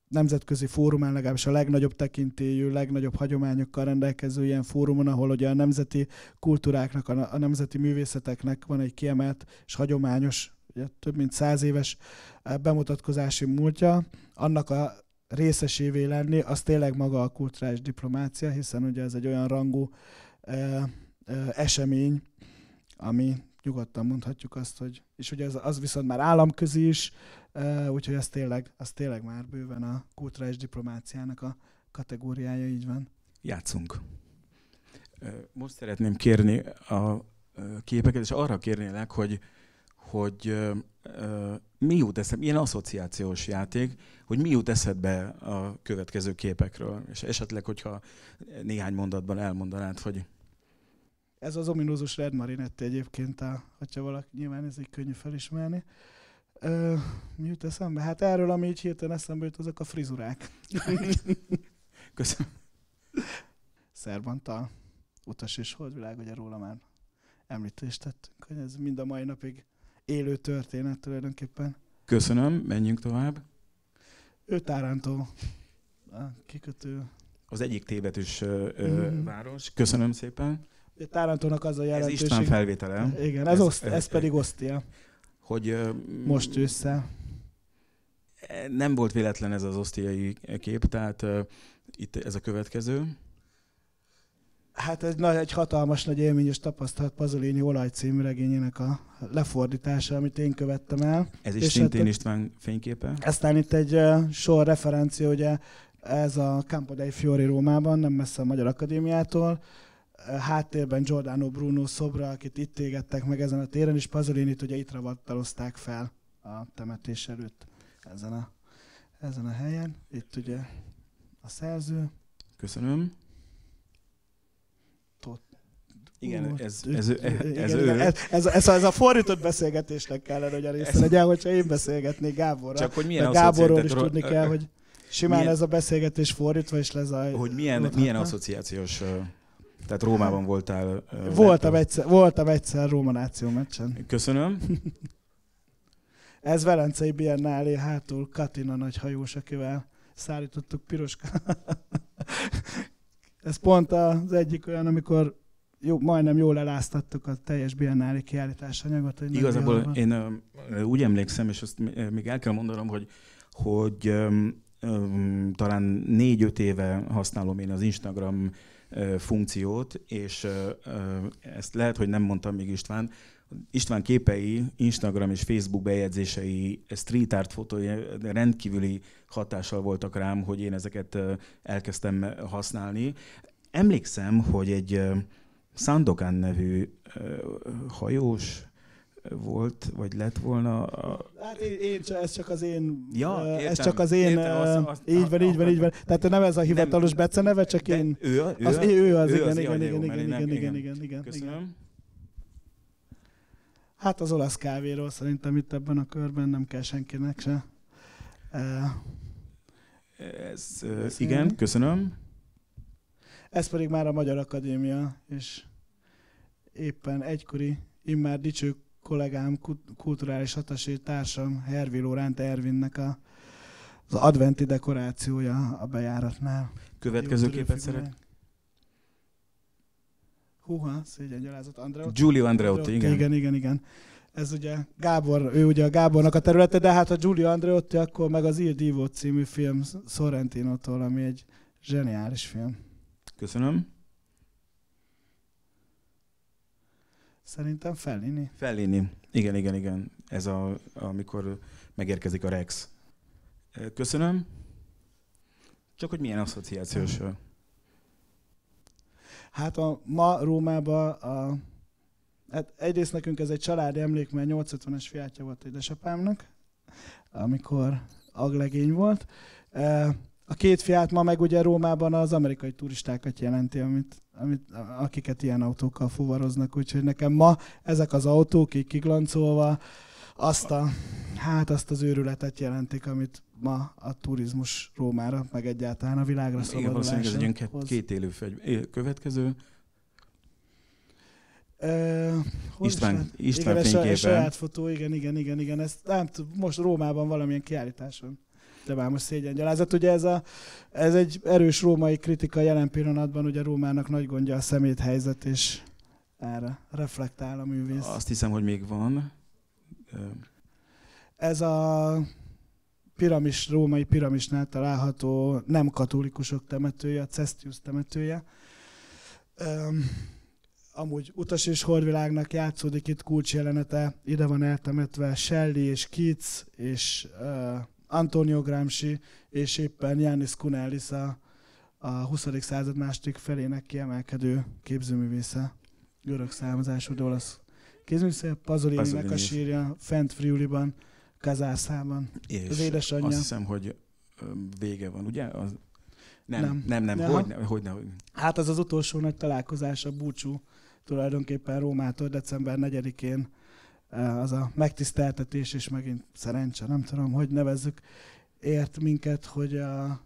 nemzetközi fórumán, legalábbis a legnagyobb tekintélyű, legnagyobb hagyományokkal rendelkező ilyen fórumon, ahol ugye a nemzeti kultúráknak, a nemzeti művészeteknek van egy kiemelt és hagyományos, ugye több mint száz éves eh, bemutatkozási múltja, annak a részesévé lenni, az tényleg maga a kulturális diplomácia, hiszen ugye ez egy olyan rangú eh, eh, esemény, ami nyugodtan mondhatjuk azt, hogy, és ugye az, az viszont már államközi is, Uh, úgyhogy ez tényleg, az tényleg már bőven a kulturális diplomáciának a kategóriája, így van. Játszunk. Most szeretném kérni a képeket, és arra kérnélek, hogy, hogy mi jut eszedbe, ilyen asszociációs játék, hogy mi jut eszedbe a következő képekről, és esetleg, hogyha néhány mondatban elmondanád, hogy... Ez az ominózus Red Marinette egyébként, a, hogyha valaki nyilván ez egy könnyű felismerni. Uh, Ö, mi jut eszembe? Hát erről, ami így hirtelen eszembe jut, azok a frizurák. Köszönöm. Szerbantal, utas és holdvilág, ugye róla már említést tettünk, hogy ez mind a mai napig élő történet tulajdonképpen. Köszönöm, menjünk tovább. Ő Tárántó, a kikötő. Az egyik tébetűs mm. város. Köszönöm szépen. Tárantónak az a jelentőség. Ez István felvétele. Igen, ez, ez, oszt, ez, ez pedig Osztia hogy... Most össze? Nem volt véletlen ez az osztiai kép, tehát uh, itt ez a következő. Hát egy nagy, egy hatalmas nagy élmény és tapasztalat Pazolini olaj című regényének a lefordítása, amit én követtem el. Ez is és hát szintén hát, István fényképe? Aztán itt egy uh, sor referencia, ugye ez a Campo dei Fiori Rómában, nem messze a Magyar Akadémiától, Eh, háttérben Giordano Bruno szobra, akit itt égettek meg ezen a téren, és Pazolinit ugye itt rabattalozták fel a temetés előtt ezen a, ezen a helyen. Itt ugye a szerző. Köszönöm. Igen, ez, ez, ez, a fordított beszélgetésnek kellene, hogy a részt legyen, hogyha én beszélgetnék Gáborral. Csak hogy milyen Gáborról is tudni kell, hogy simán ez a beszélgetés fordítva is lezaj. Hogy milyen, milyen asszociációs tehát Rómában voltál. Voltam egyszer, voltam egyszer Róma Náció meccsen. Köszönöm. Ez Velencei Biennálé hátul Katina nagy hajós, akivel szállítottuk piroska. Ez pont az egyik olyan, amikor jó, majdnem jól eláztattuk a teljes Biennálé kiállítás anyagot. Hogy Igazából én uh, úgy emlékszem, és azt még el kell mondanom, hogy, hogy um, um, talán négy-öt éve használom én az Instagram funkciót, és ezt lehet, hogy nem mondtam még István, István képei, Instagram és Facebook bejegyzései, street art fotói rendkívüli hatással voltak rám, hogy én ezeket elkezdtem használni. Emlékszem, hogy egy Sandokan nevű hajós, volt, vagy lett volna. A... Hát én, én csak, ez csak az én... Ja, értem, ez csak az én... Értem, azt, azt, így van, így van, így van. Tehát nem ez a hivatalos nem, beceneve, csak én... Ő, ő, az, ő az, ő igen, az igen, igen, igen, igen, igen, igen, igen, Köszönöm. Hát az olasz kávéról szerintem itt ebben a körben nem kell senkinek se. Ez, igen, köszönöm. Ez pedig már a Magyar Akadémia, és éppen egykori, immár dicső kollégám, kulturális hatási társam, Hervi Lóránt Ervinnek a, az adventi dekorációja a bejáratnál. Következő képet szeret. Húha, szégyen gyalázott Andreotti. Giulio Andreotti, igen. Igen, igen, igen. Ez ugye Gábor, ő ugye a Gábornak a területe, de hát a Giulio Andreotti akkor meg az Il Divo című film Sorrentino-tól, ami egy zseniális film. Köszönöm. Szerintem Fellini. Fellini. Igen, igen, igen. Ez a, amikor megérkezik a Rex. Köszönöm. Csak hogy milyen asszociációs? Hát a ma Rómában a, hát egyrészt nekünk ez egy családi emlék, mert 850-es fiátja volt édesapámnak, amikor aglegény volt. E, a két fiát ma meg ugye Rómában az amerikai turistákat jelenti, amit, amit, akiket ilyen autókkal fuvaroznak, úgyhogy nekem ma ezek az autók így kiglancolva azt a, hát azt az őrületet jelentik, amit ma a turizmus Rómára, meg egyáltalán a világra szabadulásra Igen, ez egy két, élő fegy. Következő. Uh, István, is, István igen, fényképe. saját fotó, igen, igen, igen, igen. Ezt, nem most Rómában valamilyen kiállításon de már most szégyengyalázat. Ugye ez, a, ez egy erős római kritika jelen pillanatban, ugye Rómának nagy gondja a szemét helyzet, és erre reflektál a művész. Azt hiszem, hogy még van. Ez a piramis, római piramisnál található nem katolikusok temetője, a Cestius temetője. Um, amúgy utas és horvilágnak játszódik itt kulcsjelenete, ide van eltemetve Shelley és Keats, és uh, Antonio Gramsci és éppen Janis Kunelis a, a 20. század második felének kiemelkedő képzőművésze, görög származású, de olasz képzőművésze, pazolini meg a sírja fent Friuliban, Kazárszában, az édesanyja. azt hiszem, hogy vége van, ugye? Az... Nem, nem, nem, nem. Ja. Hogy, ne, hogy, ne, hogy Hát az az utolsó nagy találkozás, a búcsú tulajdonképpen Rómától december 4-én az a megtiszteltetés, és megint szerencse, nem tudom, hogy nevezzük, ért minket, hogy a,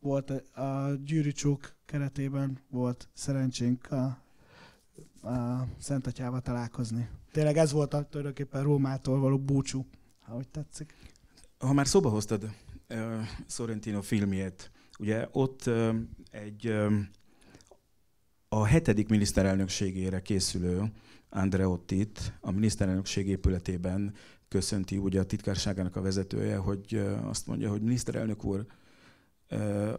volt a gyűrűcsók keretében volt szerencsénk a, a Szent Atyával találkozni. Tényleg ez volt a tulajdonképpen Rómától való búcsú, ha úgy tetszik. Ha már szóba hoztad uh, Sorrentino filmjét, ugye ott uh, egy uh, a hetedik miniszterelnökségére készülő Andreottit a miniszterelnökség épületében köszönti ugye a titkárságának a vezetője, hogy azt mondja, hogy miniszterelnök úr,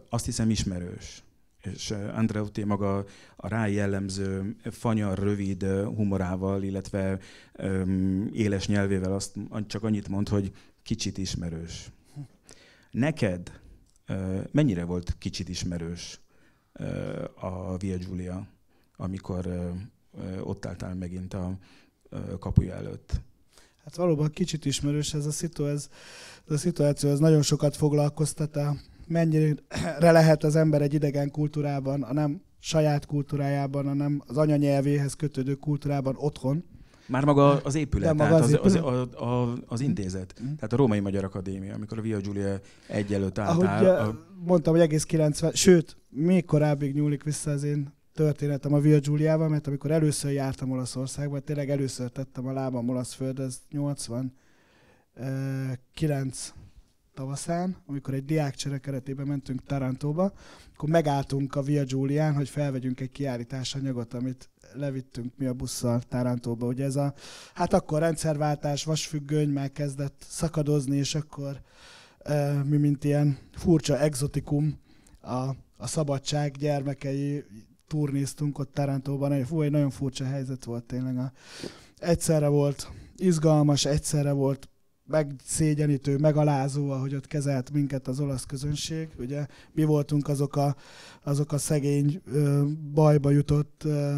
azt hiszem ismerős. És Andreotti maga a rá jellemző fanyar, rövid humorával, illetve éles nyelvével azt csak annyit mond, hogy kicsit ismerős. Neked mennyire volt kicsit ismerős a Via Giulia, amikor ott álltál megint a kapuja előtt. Hát valóban kicsit ismerős ez a, szitu, ez, ez a szituáció, ez nagyon sokat foglalkoztat a mennyire lehet az ember egy idegen kultúrában, a nem saját kultúrájában, a nem az anyanyelvéhez kötődő kultúrában otthon. Már maga az épület, De maga tehát az, épület? az, az, a, az intézet, mm. tehát a Római Magyar Akadémia, amikor a Via Giulia egyelőtt állt. álltál. Ahogy a... mondtam, hogy egész 90, sőt, még korábbig nyúlik vissza az én történetem a Via Giuliával, mert amikor először jártam Olaszországba, tényleg először tettem a lábam olasz földre, ez 89 tavaszán, amikor egy diákcsere keretében mentünk Tarantóba, akkor megálltunk a Via Giulián, hogy felvegyünk egy kiállítás anyagot, amit levittünk mi a busszal Tarantóba. Ugye ez a, hát akkor rendszerváltás, vasfüggöny már kezdett szakadozni, és akkor mi, mint ilyen furcsa exotikum a, a szabadság gyermekei turnéztunk ott Tarantóban, egy, fú, egy nagyon furcsa helyzet volt tényleg. A, egyszerre volt izgalmas, egyszerre volt megszégyenítő, megalázó, ahogy ott kezelt minket az olasz közönség. Ugye mi voltunk azok a, azok a szegény, ö, bajba jutott ö,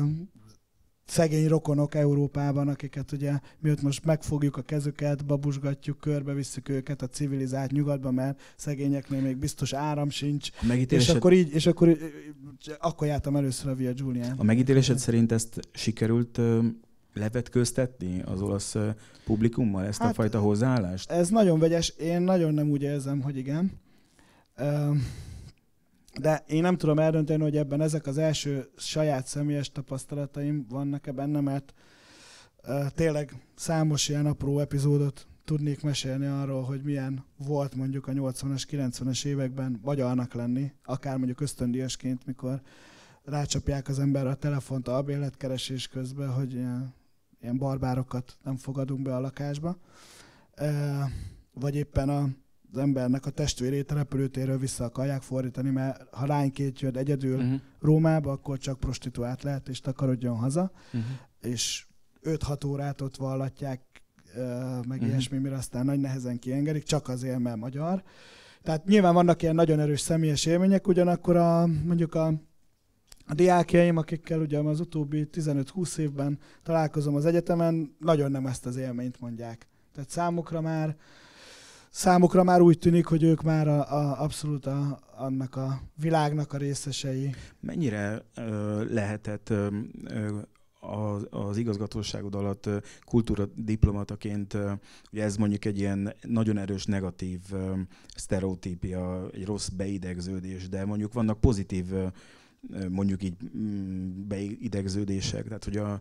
szegény rokonok Európában, akiket ugye mióta most megfogjuk a kezüket, babusgatjuk, körbe visszük őket a civilizált nyugatba, mert szegényeknél még biztos áram sincs. Megítélésed... És akkor így, és akkor, akkor jártam először a Via Giulia. A megítélésed szerint ezt sikerült levetkőztetni az olasz publikummal ezt hát, a fajta hozzáállást? Ez nagyon vegyes. Én nagyon nem úgy érzem, hogy igen. Uh, de én nem tudom eldönteni, hogy ebben ezek az első saját személyes tapasztalataim vannak-e benne, mert uh, tényleg számos ilyen apró epizódot tudnék mesélni arról, hogy milyen volt mondjuk a 80-as, 90-es években magyarnak lenni, akár mondjuk ösztöndíjasként, mikor rácsapják az ember a telefont a albérletkeresés közben, hogy ilyen, ilyen barbárokat nem fogadunk be a lakásba. Uh, vagy éppen a az embernek a testvérét a repülőtérről vissza akarják fordítani, mert ha lánykét jön egyedül uh-huh. Rómába, akkor csak prostituált lehet, és takarodjon haza, uh-huh. és 5-6 órát ott vallatják, meg uh-huh. ilyesmi, mire aztán nagy nehezen kiengedik, csak azért, mert magyar. Tehát nyilván vannak ilyen nagyon erős személyes élmények, ugyanakkor a, mondjuk a, a diákjaim, akikkel ugye az utóbbi 15-20 évben találkozom az egyetemen, nagyon nem ezt az élményt mondják. Tehát számukra már számukra már úgy tűnik, hogy ők már a, a, abszolút a, annak a világnak a részesei. Mennyire ö, lehetett ö, ö, az, az igazgatóságod alatt kultúra diplomataként, ugye ez mondjuk egy ilyen nagyon erős negatív sztereotípia, egy rossz beidegződés, de mondjuk vannak pozitív mondjuk így mm, beidegződések, tehát hogy a,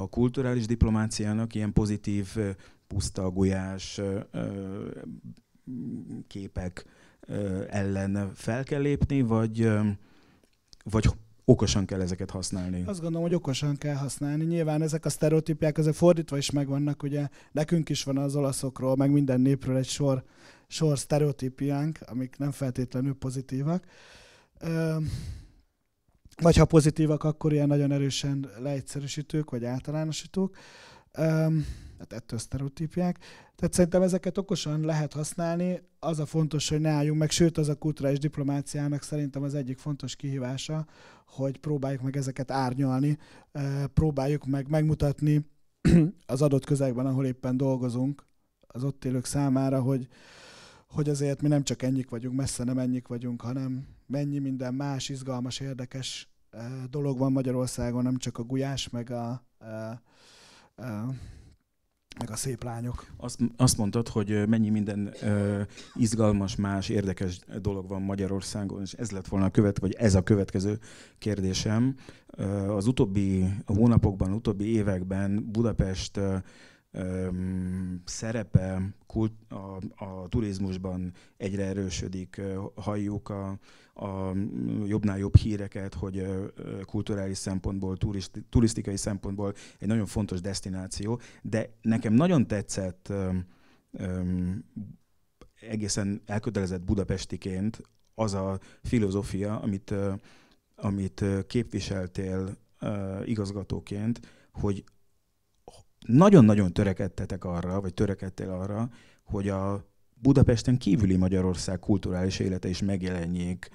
a kulturális diplomáciának ilyen pozitív puszta gulyás képek ellen fel kell lépni, vagy, vagy okosan kell ezeket használni? Azt gondolom, hogy okosan kell használni. Nyilván ezek a sztereotípiák, ezek fordítva is megvannak, ugye nekünk is van az olaszokról, meg minden népről egy sor, sor sztereotípiánk, amik nem feltétlenül pozitívak. Ö- vagy ha pozitívak, akkor ilyen nagyon erősen leegyszerűsítők, vagy általánosítók. Um, hát ettől sztereotípják. Tehát szerintem ezeket okosan lehet használni. Az a fontos, hogy ne álljunk meg, sőt az a kulturális diplomáciának szerintem az egyik fontos kihívása, hogy próbáljuk meg ezeket árnyalni, próbáljuk meg megmutatni az adott közegben, ahol éppen dolgozunk, az ott élők számára, hogy, hogy azért mi nem csak ennyik vagyunk, messze nem ennyik vagyunk, hanem mennyi minden más izgalmas, érdekes dolog van Magyarországon, nem csak a gulyás, meg a, a, a meg a szép lányok. Azt, azt mondtad, hogy mennyi minden ö, izgalmas, más, érdekes dolog van Magyarországon, és ez lett volna a követ, vagy ez a következő kérdésem. az utóbbi hónapokban, utóbbi években Budapest ö, szerepe kult, a, a turizmusban egyre erősödik. Halljuk a, a jobbnál jobb híreket, hogy kulturális szempontból, turisti, turisztikai szempontból egy nagyon fontos destináció, de nekem nagyon tetszett öm, egészen elkötelezett budapestiként az a filozófia, amit, amit képviseltél igazgatóként, hogy nagyon-nagyon törekedtetek arra, vagy törekedtél arra, hogy a Budapesten kívüli Magyarország kulturális élete is megjelenjék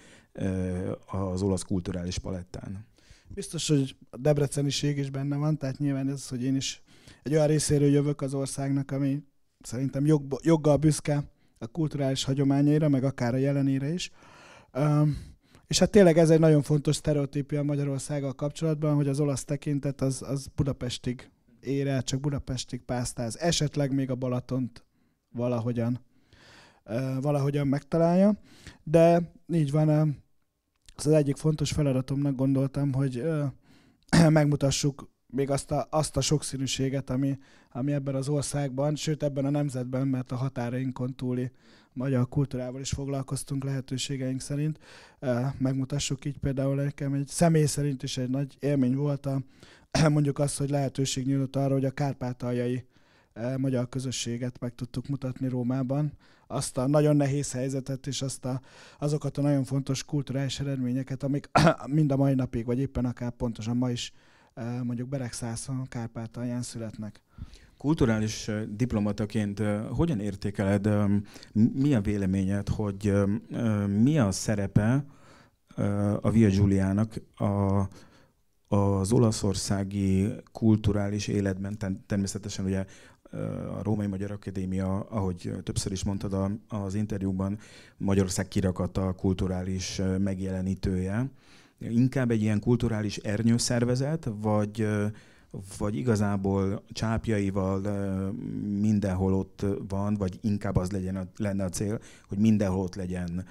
az olasz kulturális palettán. Biztos, hogy a debreceniség is benne van, tehát nyilván ez, hogy én is egy olyan részéről jövök az országnak, ami szerintem jog, joggal büszke a kulturális hagyományaira, meg akár a jelenére is. Um, és hát tényleg ez egy nagyon fontos sztereotípia Magyarországgal kapcsolatban, hogy az olasz tekintet az, az Budapestig el, csak Budapestig pásztáz, esetleg még a Balatont valahogyan, valahogyan megtalálja. De így van, az, az egyik fontos feladatomnak gondoltam, hogy megmutassuk még azt a, azt a sokszínűséget, ami, ami ebben az országban, sőt ebben a nemzetben, mert a határainkon túli magyar kultúrával is foglalkoztunk lehetőségeink szerint. Megmutassuk így például nekem egy személy szerint is egy nagy élmény volt a mondjuk azt, hogy lehetőség nyílt arra, hogy a kárpátaljai eh, magyar közösséget meg tudtuk mutatni Rómában, azt a nagyon nehéz helyzetet és azt a, azokat a nagyon fontos kulturális eredményeket, amik mind a mai napig, vagy éppen akár pontosan ma is eh, mondjuk Beregszászon, Kárpátalján születnek. Kulturális eh, diplomataként hogyan értékeled, mi a véleményed, hogy mi a szerepe a Via Giuliának a az olaszországi kulturális életben, természetesen ugye a Római Magyar Akadémia, ahogy többször is mondtad az interjúban, Magyarország kirakata a kulturális megjelenítője. Inkább egy ilyen kulturális ernyőszervezet, vagy, vagy igazából csápjaival mindenhol ott van, vagy inkább az legyen a, lenne a cél, hogy mindenhol ott legyen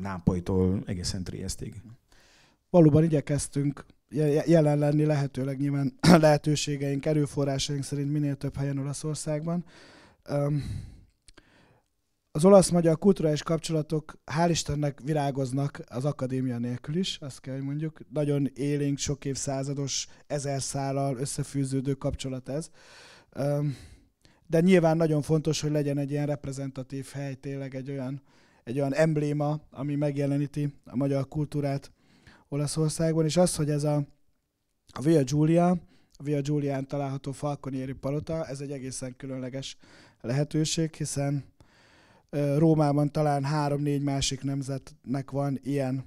Nápolytól egészen Triestig? Valóban igyekeztünk jelen lenni lehetőleg nyilván lehetőségeink, erőforrásaink szerint minél több helyen Olaszországban. Az olasz-magyar kulturális kapcsolatok hál' Istennek virágoznak az akadémia nélkül is, azt kell, hogy mondjuk. Nagyon élénk, sok évszázados, ezer szállal összefűződő kapcsolat ez. De nyilván nagyon fontos, hogy legyen egy ilyen reprezentatív hely, tényleg egy olyan, egy olyan embléma, ami megjeleníti a magyar kultúrát Olaszországban, és az, hogy ez a, a Via Giulia, a Via Giulián található Falconieri palota, ez egy egészen különleges lehetőség, hiszen Rómában talán három-négy másik nemzetnek van ilyen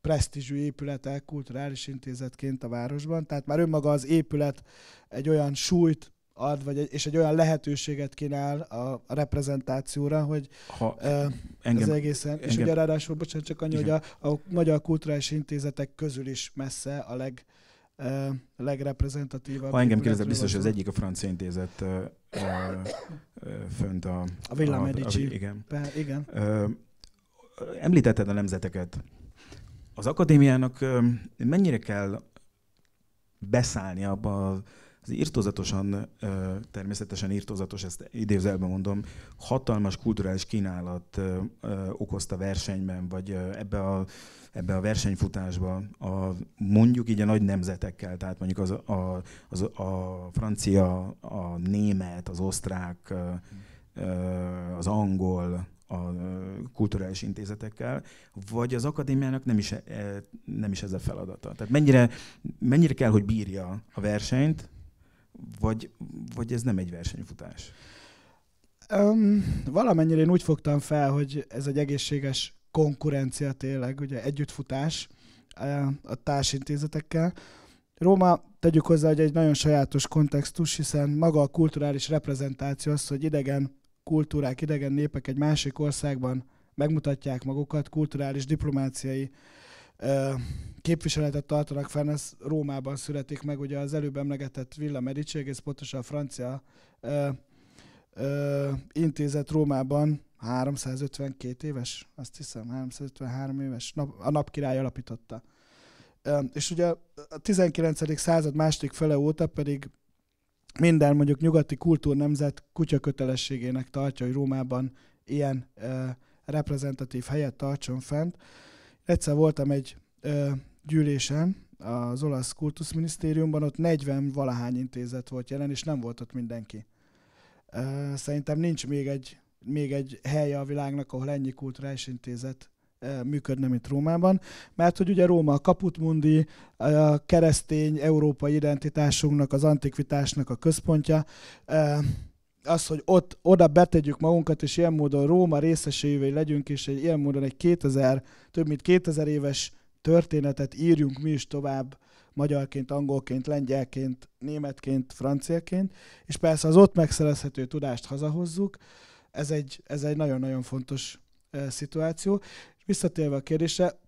presztízsű épülete, kulturális intézetként a városban, tehát már önmaga az épület egy olyan súlyt ad, vagy egy, és egy olyan lehetőséget kínál a, reprezentációra, hogy ha, uh, engem, ez egészen, engem, és ugye ráadásul, bocsánat, csak annyi, igen. hogy a, a magyar kulturális intézetek közül is messze a leg, ö, legreprezentatívabb. Ha engem kérdezett, biztos az egyik a francia intézet ö, a, a, fönt a... A Villa Medici. A, igen. Be, igen. Ö, említetted a nemzeteket. Az akadémiának ö, mennyire kell beszállni abba a az irtózatosan, természetesen irtózatos, ezt idézelben mondom, hatalmas kulturális kínálat okozta versenyben, vagy ebbe a, ebbe a versenyfutásba a, mondjuk így a nagy nemzetekkel, tehát mondjuk az, a, az, a francia, a német, az osztrák, az angol, a kulturális intézetekkel, vagy az akadémiának nem is, e, nem is ez a feladata. Tehát mennyire, mennyire kell, hogy bírja a versenyt, vagy, vagy ez nem egy versenyfutás? Um, valamennyire én úgy fogtam fel, hogy ez egy egészséges konkurencia tényleg, ugye együttfutás a társintézetekkel. Róma, tegyük hozzá, hogy egy nagyon sajátos kontextus, hiszen maga a kulturális reprezentáció az, hogy idegen kultúrák, idegen népek egy másik országban megmutatják magukat, kulturális, diplomáciai képviseletet tartanak fenn, ez Rómában születik meg, ugye az előbb emlegetett Villa Medici, egész pontosan a francia ö, ö, intézet Rómában 352 éves, azt hiszem, 353 éves, nap, a napkirály alapította. Ö, és ugye a 19. század második fele óta pedig minden mondjuk nyugati kultúrnemzet kutya kötelességének tartja, hogy Rómában ilyen ö, reprezentatív helyet tartson fent. Egyszer voltam egy gyűlésen, az olasz kultuszminisztériumban, ott 40 valahány intézet volt jelen, és nem volt ott mindenki. Szerintem nincs még egy, még egy helye a világnak, ahol ennyi kulturális intézet működne, mint Rómában, mert hogy ugye Róma a kaputmundi, a keresztény európai identitásunknak, az antikvitásnak a központja, az, hogy ott oda betegyük magunkat, és ilyen módon Róma részesévé legyünk, és egy ilyen módon egy 2000, több mint 2000 éves történetet írjunk mi is tovább magyarként, angolként, lengyelként, németként, franciaként, és persze az ott megszerezhető tudást hazahozzuk. Ez egy, ez egy nagyon-nagyon fontos e, szituáció. És visszatérve a kérdésre,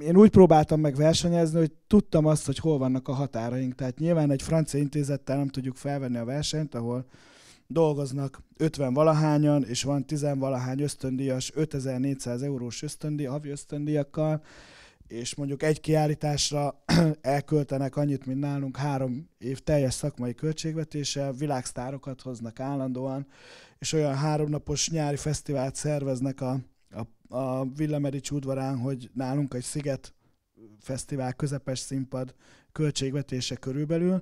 én úgy próbáltam meg versenyezni, hogy tudtam azt, hogy hol vannak a határaink. Tehát nyilván egy francia intézettel nem tudjuk felvenni a versenyt, ahol dolgoznak 50 valahányan, és van 10 valahány ösztöndíjas, 5400 eurós ösztöndíj, havi ösztöndíjakkal, és mondjuk egy kiállításra elköltenek annyit, mint nálunk három év teljes szakmai költségvetése, világsztárokat hoznak állandóan, és olyan háromnapos nyári fesztivált szerveznek a, a, a Villamerics udvarán, hogy nálunk egy sziget fesztivál, közepes színpad költségvetése körülbelül.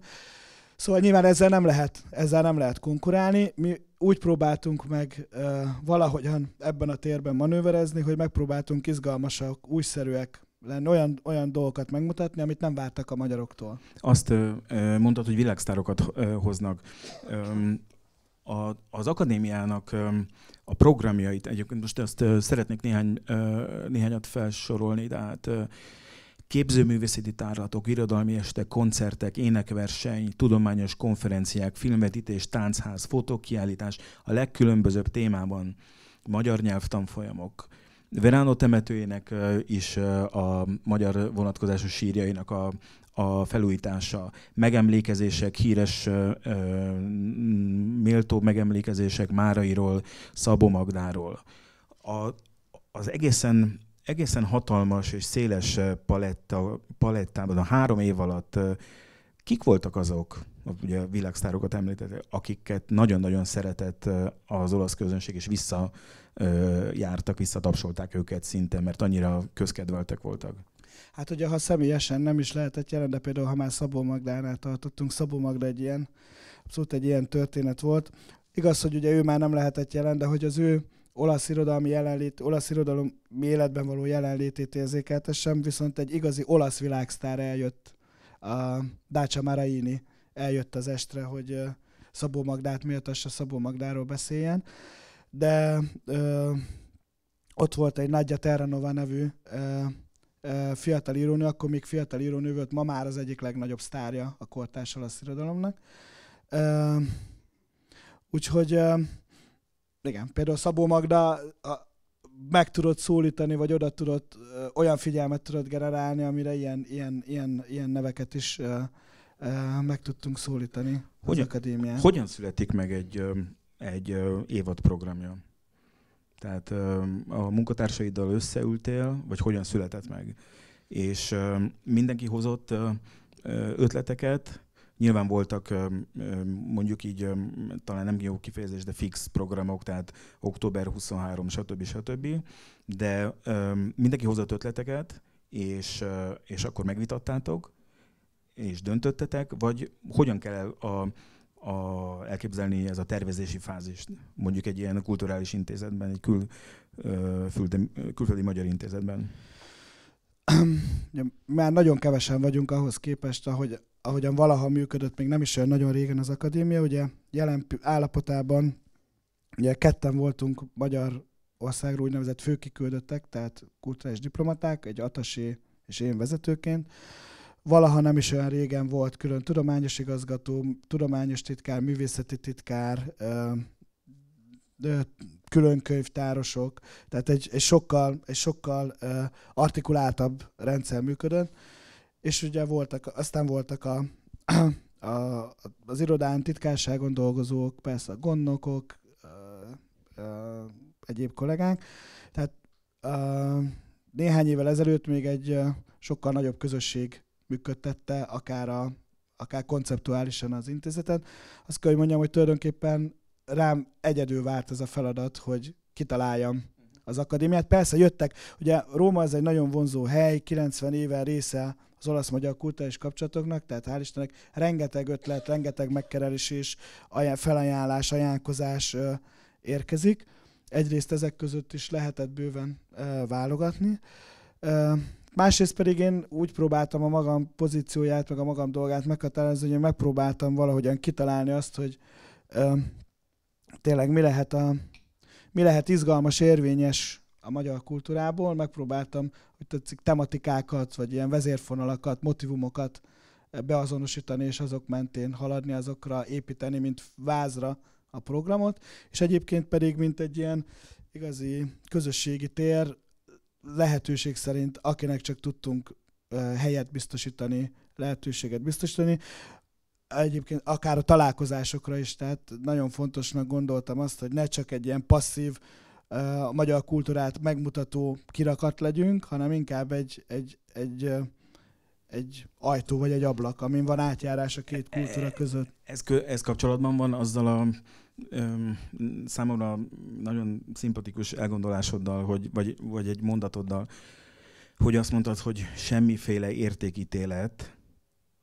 Szóval nyilván ezzel nem lehet, ezzel nem lehet konkurálni. Mi úgy próbáltunk meg uh, valahogyan ebben a térben manőverezni, hogy megpróbáltunk izgalmasak, újszerűek, lenni, olyan, olyan dolgokat megmutatni, amit nem vártak a magyaroktól. Azt mondtad, hogy világsztárokat hoznak. a, az akadémiának a programjait, egyébként most ezt szeretnék néhány, néhányat felsorolni, tehát képzőművészeti tárlatok, irodalmi estek, koncertek, énekverseny, tudományos konferenciák, filmvetítés, táncház, fotókiállítás a legkülönbözőbb témában, magyar nyelvtanfolyamok, Verano temetőjének is a magyar vonatkozású sírjainak a, a felújítása, megemlékezések, híres méltó megemlékezések Márairól, Szabó Magdáról. A, az egészen, egészen hatalmas és széles paletta, palettában a három év alatt kik voltak azok, ugye világsztárokat említettek, akiket nagyon-nagyon szeretett az olasz közönség, és vissza ö, jártak, visszatapsolták őket szinte, mert annyira közkedveltek voltak. Hát ugye, ha személyesen nem is lehetett jelen, de például, ha már Szabó Magdánál tartottunk, Szabó Magda egy ilyen, abszolút egy ilyen történet volt. Igaz, hogy ugye ő már nem lehetett jelen, de hogy az ő olasz irodalmi jelenlét, olasz irodalom életben való jelenlétét érzékeltessem, viszont egy igazi olasz világsztár eljött, a Dácsa Maraini eljött az estre, hogy Szabó Magdát a Szabó Magdáról beszéljen de ö, ott volt egy Nagyja Terranova nevű ö, ö, fiatal írónő, akkor még fiatal írónő volt, ma már az egyik legnagyobb sztárja a kortárs olasz irodalomnak. Ö, úgyhogy ö, igen, például Szabó Magda a, meg tudott szólítani, vagy oda tudott, ö, olyan figyelmet tudott generálni, amire ilyen, ilyen, ilyen, ilyen neveket is ö, ö, meg tudtunk szólítani hogyan, az akadémián. Hogyan születik meg egy egy évadprogramja. Tehát a munkatársaiddal összeültél, vagy hogyan született meg. És mindenki hozott ötleteket, Nyilván voltak mondjuk így, talán nem jó kifejezés, de fix programok, tehát október 23, stb. stb. De mindenki hozott ötleteket, és, és akkor megvitattátok, és döntöttetek, vagy hogyan kell a, a, elképzelni ez a tervezési fázist, mondjuk egy ilyen kulturális intézetben, egy kül, fülde, külföldi magyar intézetben? Már nagyon kevesen vagyunk ahhoz képest, ahogy, ahogyan valaha működött, még nem is olyan nagyon régen az akadémia, ugye jelen állapotában ugye ketten voltunk magyar országról úgynevezett főkiküldöttek, tehát kulturális diplomaták, egy Atasi és én vezetőként, valaha nem is olyan régen volt külön tudományos igazgató, tudományos titkár, művészeti titkár, külön könyvtárosok, tehát egy, egy sokkal, egy sokkal artikuláltabb rendszer működött, és ugye voltak, aztán voltak a, a, az irodán titkárságon dolgozók, persze a gondnokok, egyéb kollégák. Tehát néhány évvel ezelőtt még egy sokkal nagyobb közösség működtette, akár, a, akár konceptuálisan az intézetet, azt kell, hogy mondjam, hogy tulajdonképpen rám egyedül várt ez a feladat, hogy kitaláljam az akadémiát. Persze jöttek, ugye Róma ez egy nagyon vonzó hely, 90 éve része az olasz-magyar kulturális kapcsolatoknak, tehát hál' Istennek rengeteg ötlet, rengeteg megkeresés és felajánlás, ajánlkozás érkezik. Egyrészt ezek között is lehetett bőven válogatni. Másrészt pedig én úgy próbáltam a magam pozícióját, meg a magam dolgát meghatározni, hogy én megpróbáltam valahogyan kitalálni azt, hogy ö, tényleg mi lehet, a, mi lehet izgalmas, érvényes a magyar kultúrából, megpróbáltam, hogy tetszik, tematikákat, vagy ilyen vezérfonalakat, motivumokat beazonosítani, és azok mentén haladni, azokra építeni, mint vázra a programot, és egyébként pedig, mint egy ilyen igazi közösségi tér, lehetőség szerint, akinek csak tudtunk helyet biztosítani, lehetőséget biztosítani. Egyébként akár a találkozásokra is, tehát nagyon fontosnak gondoltam azt, hogy ne csak egy ilyen passzív, a magyar kultúrát megmutató kirakat legyünk, hanem inkább egy, egy, egy, egy ajtó vagy egy ablak, amin van átjárás a két e, kultúra e, között. Ez, ez kapcsolatban van azzal a számomra nagyon szimpatikus elgondolásoddal, hogy, vagy, vagy egy mondatoddal, hogy azt mondtad, hogy semmiféle értékítélet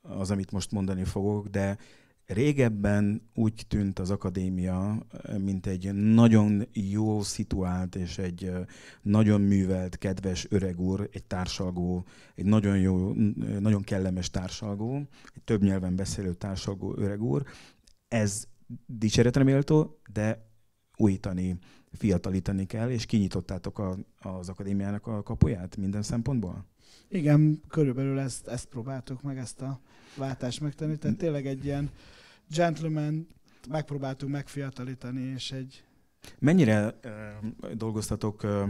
az, amit most mondani fogok, de régebben úgy tűnt az akadémia, mint egy nagyon jó szituált és egy nagyon művelt, kedves öreg úr, egy társalgó, egy nagyon jó, nagyon kellemes társalgó, egy több nyelven beszélő társalgó öreg úr. Ez dicséretre méltó, de újítani, fiatalítani kell, és kinyitottátok a, az akadémiának a kapuját minden szempontból? Igen, körülbelül ezt, ezt próbáltuk meg, ezt a váltást megtenni. Tehát tényleg egy ilyen gentleman megpróbáltuk megfiatalítani, és egy... Mennyire ö, dolgoztatok, ö,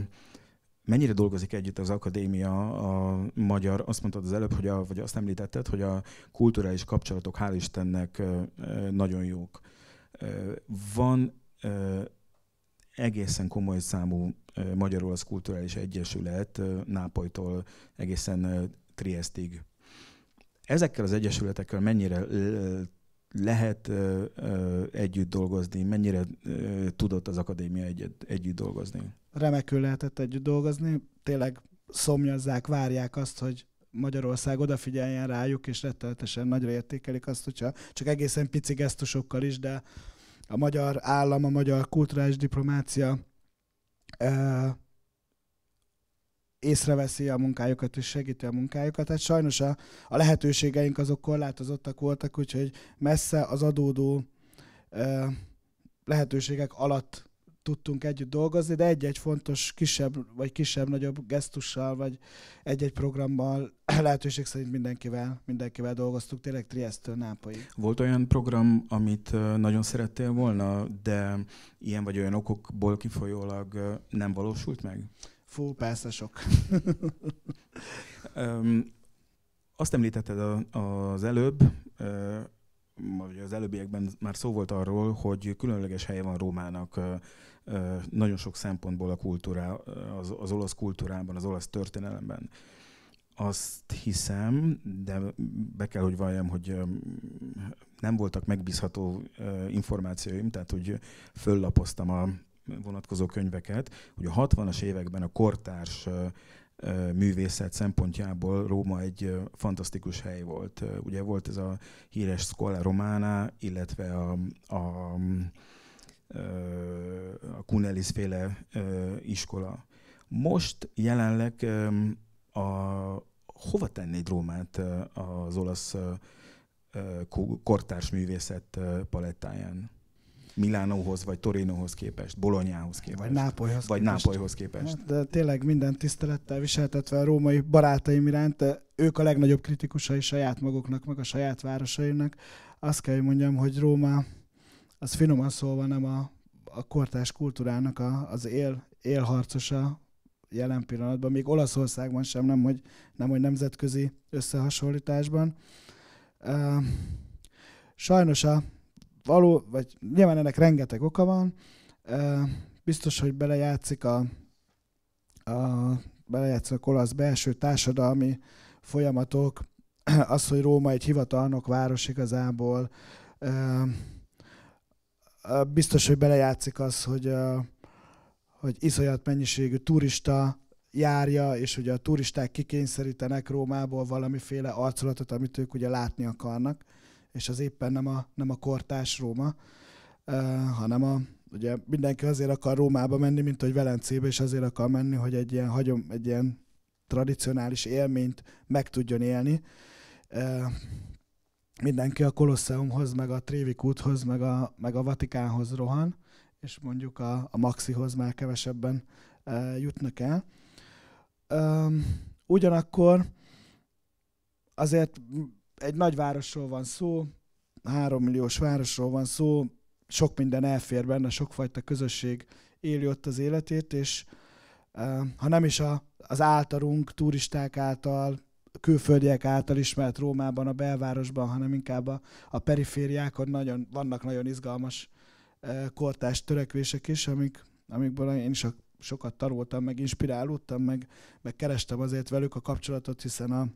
mennyire dolgozik együtt az akadémia a magyar, azt mondtad az előbb, hogy a, vagy azt említetted, hogy a kulturális kapcsolatok hál' Istennek ö, nagyon jók van egészen komoly számú magyar-olasz kulturális egyesület Nápolytól egészen Triestig. Ezekkel az egyesületekkel mennyire lehet együtt dolgozni, mennyire tudott az akadémia együtt, együtt dolgozni? Remekül lehetett együtt dolgozni. Tényleg szomjazzák, várják azt, hogy Magyarország odafigyeljen rájuk, és rettenetesen nagyra értékelik azt, hogyha csak egészen pici gesztusokkal is, de a magyar állam, a magyar kulturális diplomácia e, észreveszi a munkájukat és segíti a munkájukat. Tehát sajnos a, a lehetőségeink azok korlátozottak voltak, úgyhogy messze az adódó e, lehetőségek alatt tudtunk együtt dolgozni, de egy-egy fontos kisebb, vagy kisebb-nagyobb gesztussal, vagy egy-egy programmal lehetőség szerint mindenkivel, mindenkivel dolgoztuk, tényleg Triesztől Nápolyig. Volt olyan program, amit nagyon szerettél volna, de ilyen vagy olyan okokból kifolyólag nem valósult meg? Fú, persze sok. um, azt említetted a, az előbb, az előbbiekben már szó volt arról, hogy különleges helye van Rómának nagyon sok szempontból a kultúrá, az, az olasz kultúrában, az olasz történelemben. Azt hiszem, de be kell, hogy valljam, hogy nem voltak megbízható információim, tehát hogy föllapoztam a vonatkozó könyveket, hogy a 60-as években a kortárs művészet szempontjából Róma egy fantasztikus hely volt. Ugye volt ez a híres Scola Romana, illetve a, a, a Kunelis féle iskola. Most jelenleg a, hova tennéd Rómát az olasz kortárs művészet palettáján? Milánóhoz, vagy Torinóhoz képest, Bolonyához képest. Vagy Nápolyhoz vagy képest. Nápolyhoz képest. Hát, de tényleg minden tisztelettel viseltetve a római barátaim iránt, ők a legnagyobb kritikusai saját maguknak, meg a saját városainak. Azt kell, hogy mondjam, hogy Róma, az finoman szólva nem a, a kortás kultúrának a, az él, élharcosa, jelen pillanatban, még Olaszországban sem, nem hogy, nem, hogy nemzetközi összehasonlításban. Uh, sajnos a való, vagy nyilván ennek rengeteg oka van, biztos, hogy belejátszik a, a belejátszanak olasz belső társadalmi folyamatok, az, hogy Róma egy hivatalnok város igazából, biztos, hogy belejátszik az, hogy, hogy iszonyat mennyiségű turista járja, és ugye a turisták kikényszerítenek Rómából valamiféle arculatot, amit ők ugye látni akarnak és az éppen nem a, nem a kortás Róma, hanem a, ugye mindenki azért akar Rómába menni, mint hogy Velencébe, és azért akar menni, hogy egy ilyen, hagyom, egy ilyen tradicionális élményt meg tudjon élni. Mindenki a Kolosseumhoz, meg a Trévik úthoz, meg a, meg a Vatikánhoz rohan, és mondjuk a, a Maxihoz már kevesebben jutnak el. Ugyanakkor azért egy városról van szó, hárommilliós városról van szó, sok minden elfér benne, sokfajta közösség éli ott az életét, és eh, ha nem is a, az általunk, turisták által, külföldiek által ismert Rómában, a belvárosban, hanem inkább a, a perifériákon nagyon, vannak nagyon izgalmas eh, kortás törekvések is, amik, amikből én is a, sokat tanultam, meg inspirálódtam, meg, meg kerestem azért velük a kapcsolatot, hiszen a,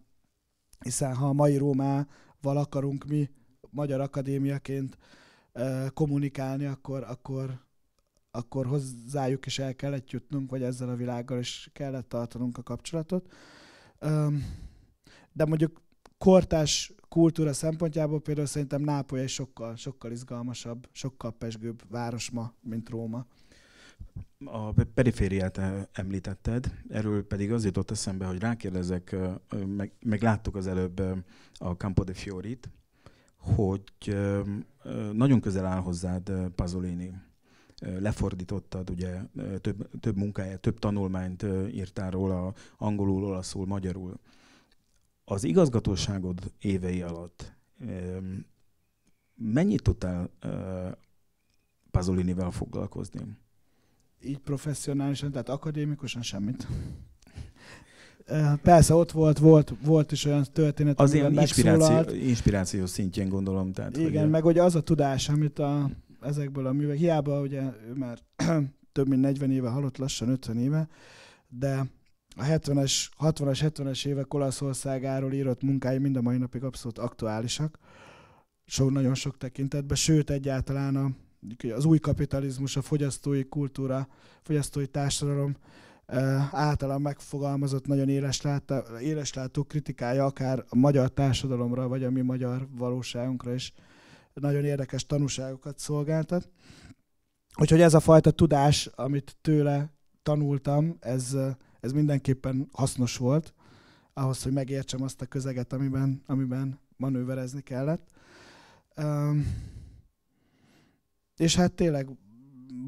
hiszen ha a mai Rómával akarunk mi magyar akadémiaként kommunikálni, akkor, akkor, akkor hozzájuk is el kellett jutnunk, vagy ezzel a világgal is kellett tartanunk a kapcsolatot. De mondjuk kortás kultúra szempontjából például szerintem Nápoly egy sokkal, sokkal izgalmasabb, sokkal pesgőbb város ma, mint Róma. A perifériát e- említetted, erről pedig az jutott eszembe, hogy rákérdezek, meg, meg láttuk az előbb a Campo de Fiorit, hogy nagyon közel áll hozzád Pazolini. Lefordítottad ugye több, több munkáját, több tanulmányt írtál róla, angolul, olaszul, magyarul. Az igazgatóságod évei alatt mennyit tudtál Pazolinivel foglalkozni? így professzionálisan, tehát akadémikusan semmit. Persze ott volt, volt, volt is olyan történet, Az ilyen inspiráció, inspiráció szintjén gondolom. Tehát, Igen, hogy... meg hogy az a tudás, amit a, ezekből a művek, hiába ugye ő már több mint 40 éve halott, lassan 50 éve, de a 70-es, 60-as, 70-es évek Olaszországáról írott munkái mind a mai napig abszolút aktuálisak. Sok, nagyon sok tekintetben, sőt egyáltalán a, az új kapitalizmus, a fogyasztói kultúra, fogyasztói társadalom eh, általán megfogalmazott nagyon éles, láta, éles látó kritikája akár a magyar társadalomra, vagy a mi magyar valóságunkra is nagyon érdekes tanúságokat szolgáltat. Úgyhogy ez a fajta tudás, amit tőle tanultam, ez, ez mindenképpen hasznos volt ahhoz, hogy megértsem azt a közeget, amiben, amiben manőverezni kellett. Um, és hát tényleg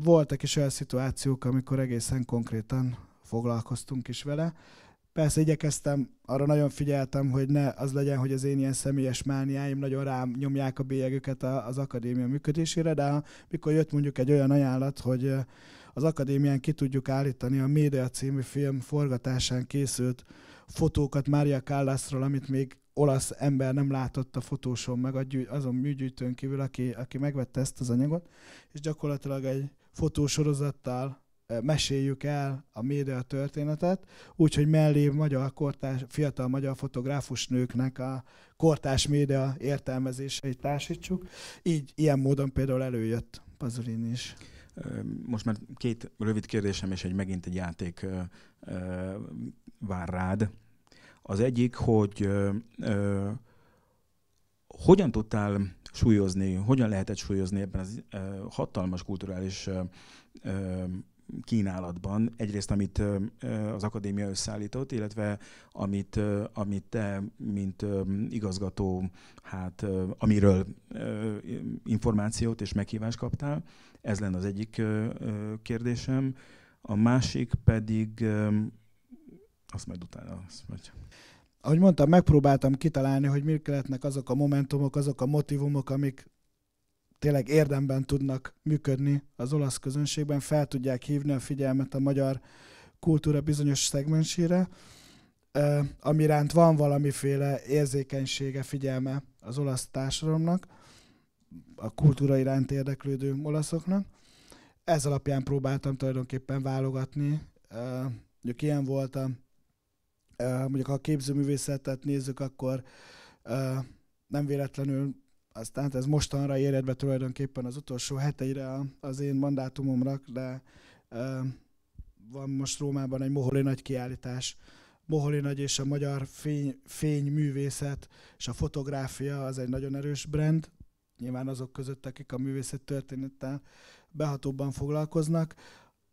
voltak is olyan szituációk, amikor egészen konkrétan foglalkoztunk is vele. Persze igyekeztem, arra nagyon figyeltem, hogy ne az legyen, hogy az én ilyen személyes mániáim nagyon rám nyomják a bélyegüket az akadémia működésére, de mikor jött mondjuk egy olyan ajánlat, hogy az akadémián ki tudjuk állítani a Média című film forgatásán készült fotókat Mária Kállászról, amit még olasz ember nem látott a fotóson, meg a gyű, azon műgyűjtőn kívül, aki, aki megvette ezt az anyagot, és gyakorlatilag egy fotósorozattal eh, meséljük el a média történetet, úgyhogy mellé magyar kortás, fiatal magyar fotográfus nőknek a kortás média értelmezéseit társítsuk. Így ilyen módon például előjött Pazulin is. Most már két rövid kérdésem, és egy megint egy játék vár rád. Az egyik, hogy ö, ö, hogyan tudtál súlyozni, hogyan lehetett súlyozni ebben az ö, hatalmas kulturális ö, ö, kínálatban. Egyrészt, amit az akadémia összeállított, illetve amit, amit te, mint igazgató, hát amiről információt és meghívást kaptál. Ez lenne az egyik kérdésem. A másik pedig, azt majd utána, azt majd ahogy mondtam, megpróbáltam kitalálni, hogy mik lehetnek azok a momentumok, azok a motivumok, amik tényleg érdemben tudnak működni az olasz közönségben, fel tudják hívni a figyelmet a magyar kultúra bizonyos szegmensére, ami ránt van valamiféle érzékenysége, figyelme az olasz társadalomnak, a kultúra iránt érdeklődő olaszoknak. Ez alapján próbáltam tulajdonképpen válogatni. Mondjuk ilyen volt a mondjuk ha a képzőművészetet nézzük, akkor nem véletlenül aztán hát ez mostanra éred be tulajdonképpen az utolsó heteire az én mandátumomra, de van most Rómában egy Moholi nagy kiállítás, Moholi Nagy és a magyar fény, fényművészet és a fotográfia az egy nagyon erős brand. Nyilván azok között, akik a művészet történettel behatóbban foglalkoznak.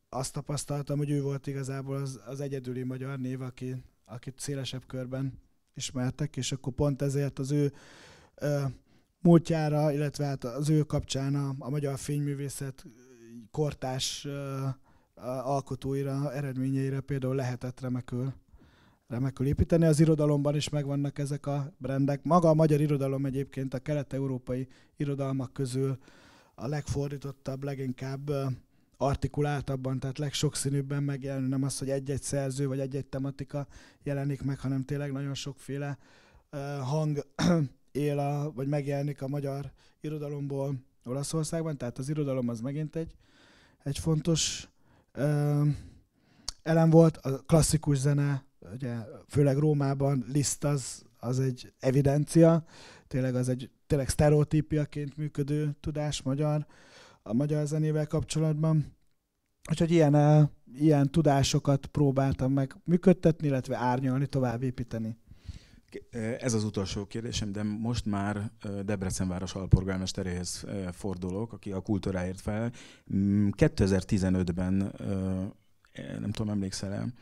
Azt tapasztaltam, hogy ő volt igazából az, az egyedüli magyar név, aki akit szélesebb körben ismertek, és akkor pont ezért az ő ö, múltjára, illetve hát az ő kapcsán a, a magyar fényművészet kortás ö, alkotóira, eredményeire például lehetett remekül, remekül építeni. Az irodalomban is megvannak ezek a brendek. Maga a magyar irodalom egyébként a kelet-európai irodalmak közül a legfordítottabb, leginkább artikuláltabban, tehát legsokszínűbben megjelenő, nem az, hogy egy-egy szerző vagy egy-egy tematika jelenik meg, hanem tényleg nagyon sokféle uh, hang él, a, vagy megjelenik a magyar irodalomból Olaszországban, tehát az irodalom az megint egy, egy fontos uh, elem volt, a klasszikus zene, ugye, főleg Rómában Liszt az, az egy evidencia, tényleg az egy tényleg sztereotípiaként működő tudás magyar, uh, a magyar zenével kapcsolatban. Úgyhogy ilyen, uh, ilyen tudásokat próbáltam meg működtetni, illetve árnyalni, tovább építeni. Eh, ez az utolsó kérdésem, de most már eh, Debrecen város alpolgármesteréhez fordulok, aki a kultúráért fel. 2015-ben, mm, nem tudom, emlékszel-e,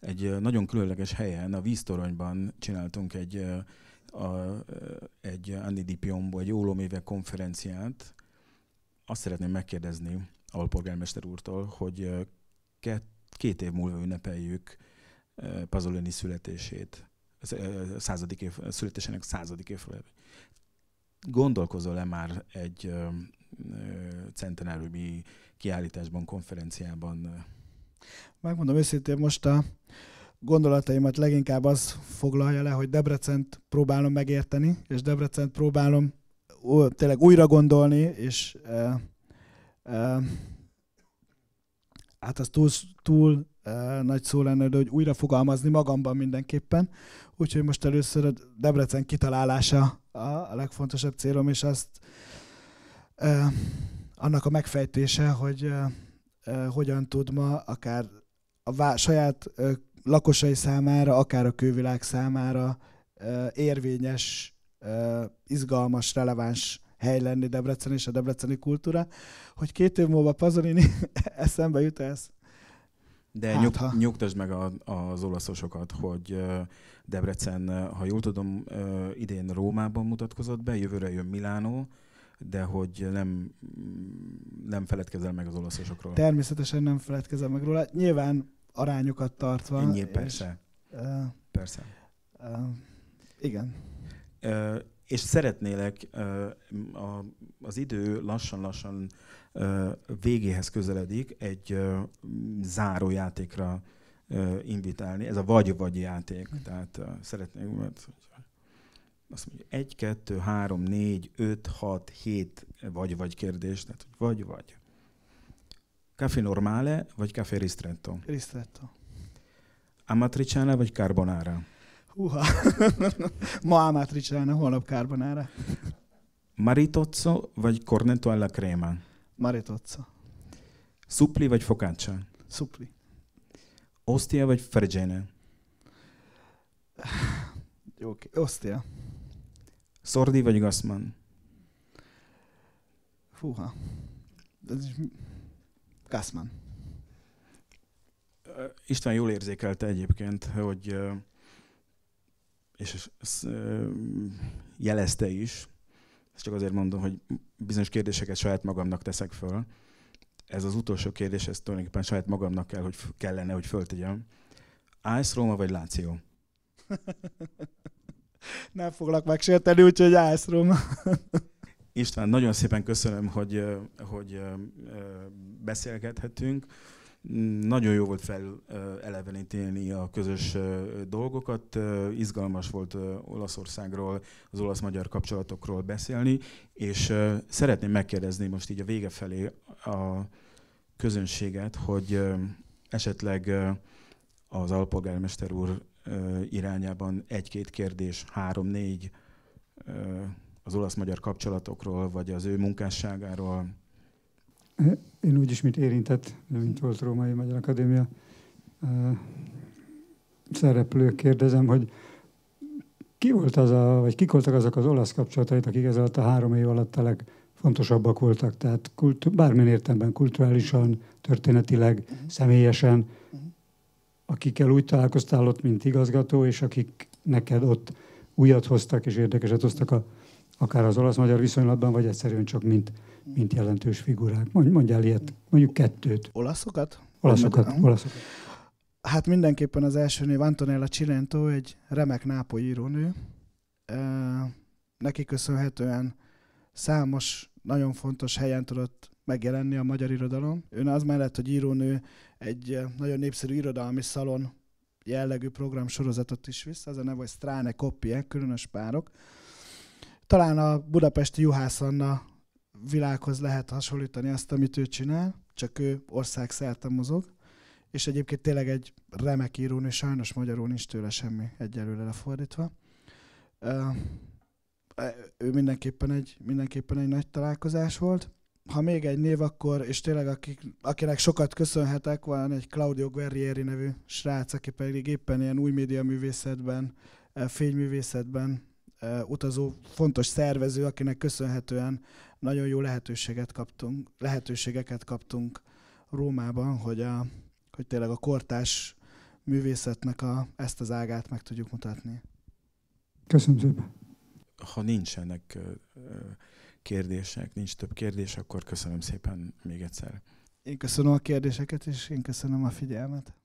egy nagyon különleges helyen, a víztoronyban csináltunk egy, a, egy Andy Dipionból, egy ólomévek konferenciát, azt szeretném megkérdezni alpolgármester úrtól, hogy két, két év múlva ünnepeljük Pazolini születését, századik év, születésének századik évfordulóját. Gondolkozol-e már egy centenáriumi kiállításban, konferenciában? Megmondom őszintén, most a gondolataimat leginkább az foglalja le, hogy Debrecent próbálom megérteni, és Debrecent próbálom tényleg újra gondolni, és e, e, hát az túl, túl e, nagy szó lenne, de hogy újra fogalmazni magamban mindenképpen. Úgyhogy most először a Debrecen kitalálása a, a legfontosabb célom, és azt annak a megfejtése, hogy hogyan tud ma akár a vá- saját lakosai számára, akár a külvilág számára érvényes izgalmas, releváns hely lenni Debrecen és a debreceni kultúra, hogy két év múlva Pazolini eszembe jut ez. De hát, nyug, nyugtasd meg a, az olaszosokat, hogy Debrecen, ha jól tudom, idén Rómában mutatkozott be, jövőre jön Milánó, de hogy nem, nem feledkezel meg az olaszosokról. Természetesen nem feledkezel meg róla. Nyilván arányokat tartva. Ennyi, persze. És, uh, persze. Uh, igen és szeretnélek az idő lassan-lassan végéhez közeledik egy zárójátékra invitálni. Ez a vagy-vagy játék. Hm. Tehát szeretnék, mert azt mondja, egy, kettő, három, négy, öt, hat, hét vagy-vagy kérdés, tehát vagy-vagy. Café normale vagy café ristretto? Ristretto. Amatriciana vagy carbonara? Húha. Ma ricsálna, holnap erre. Maritozzo vagy cornetto alla crema? Maritozzo. Supli vagy focaccia? Supli. Ostia vagy Fergene? Jó, okay. Ostia. Sordi vagy gasman. Fúha. Gasman. István jól érzékelte egyébként, hogy és jelezte is, ezt csak azért mondom, hogy bizonyos kérdéseket saját magamnak teszek föl. Ez az utolsó kérdés, ezt tulajdonképpen saját magamnak kell, hogy kellene, hogy föltegyem. Ájsz, Róma vagy Láció? Nem foglak megsérteni, úgyhogy Ájsz, Róma. István, nagyon szépen köszönöm, hogy, hogy beszélgethetünk. Nagyon jó volt fel a közös dolgokat, izgalmas volt Olaszországról, az olasz-magyar kapcsolatokról beszélni, és szeretném megkérdezni most így a vége felé a közönséget, hogy esetleg az alpolgármester úr irányában egy-két kérdés, három-négy az olasz-magyar kapcsolatokról, vagy az ő munkásságáról, én úgy is, mint érintett, mint volt Római Magyar Akadémia szereplő, kérdezem, hogy ki volt az a, vagy kik voltak azok az olasz kapcsolatait, akik ez alatt a három év alatt a legfontosabbak voltak? Tehát kultú, bármilyen értelemben, kulturálisan, történetileg, uh-huh. személyesen, uh-huh. akikkel úgy találkoztál ott, mint igazgató, és akik neked ott újat hoztak és érdekeset hoztak a, akár az olasz-magyar viszonylatban, vagy egyszerűen csak mint mint jelentős figurák. Mondjál ilyet, mondjuk kettőt. Olaszokat? Olaszokat, olaszokat. Hát mindenképpen az első név Antonella Cilento, egy remek nápoly írónő. Neki köszönhetően számos nagyon fontos helyen tudott megjelenni a magyar irodalom. Ön az mellett, hogy írónő egy nagyon népszerű irodalmi szalon jellegű program sorozatot is visz, az a neve, hogy Stráne Koppie, különös párok. Talán a budapesti Juhász Anna világhoz lehet hasonlítani azt, amit ő csinál, csak ő országszerte mozog, és egyébként tényleg egy remek írónő, sajnos magyarul nincs tőle semmi egyelőre lefordítva. ő mindenképpen egy, mindenképpen egy nagy találkozás volt. Ha még egy név, akkor, és tényleg akik, akinek sokat köszönhetek, van egy Claudio Guerrieri nevű srác, aki pedig éppen ilyen új média művészetben, fényművészetben utazó fontos szervező, akinek köszönhetően nagyon jó lehetőséget kaptunk, lehetőségeket kaptunk Rómában, hogy, a, hogy tényleg a kortás művészetnek a, ezt az ágát meg tudjuk mutatni. Köszönöm szépen. Ha nincsenek kérdések, nincs több kérdés, akkor köszönöm szépen még egyszer. Én köszönöm a kérdéseket, és én köszönöm a figyelmet.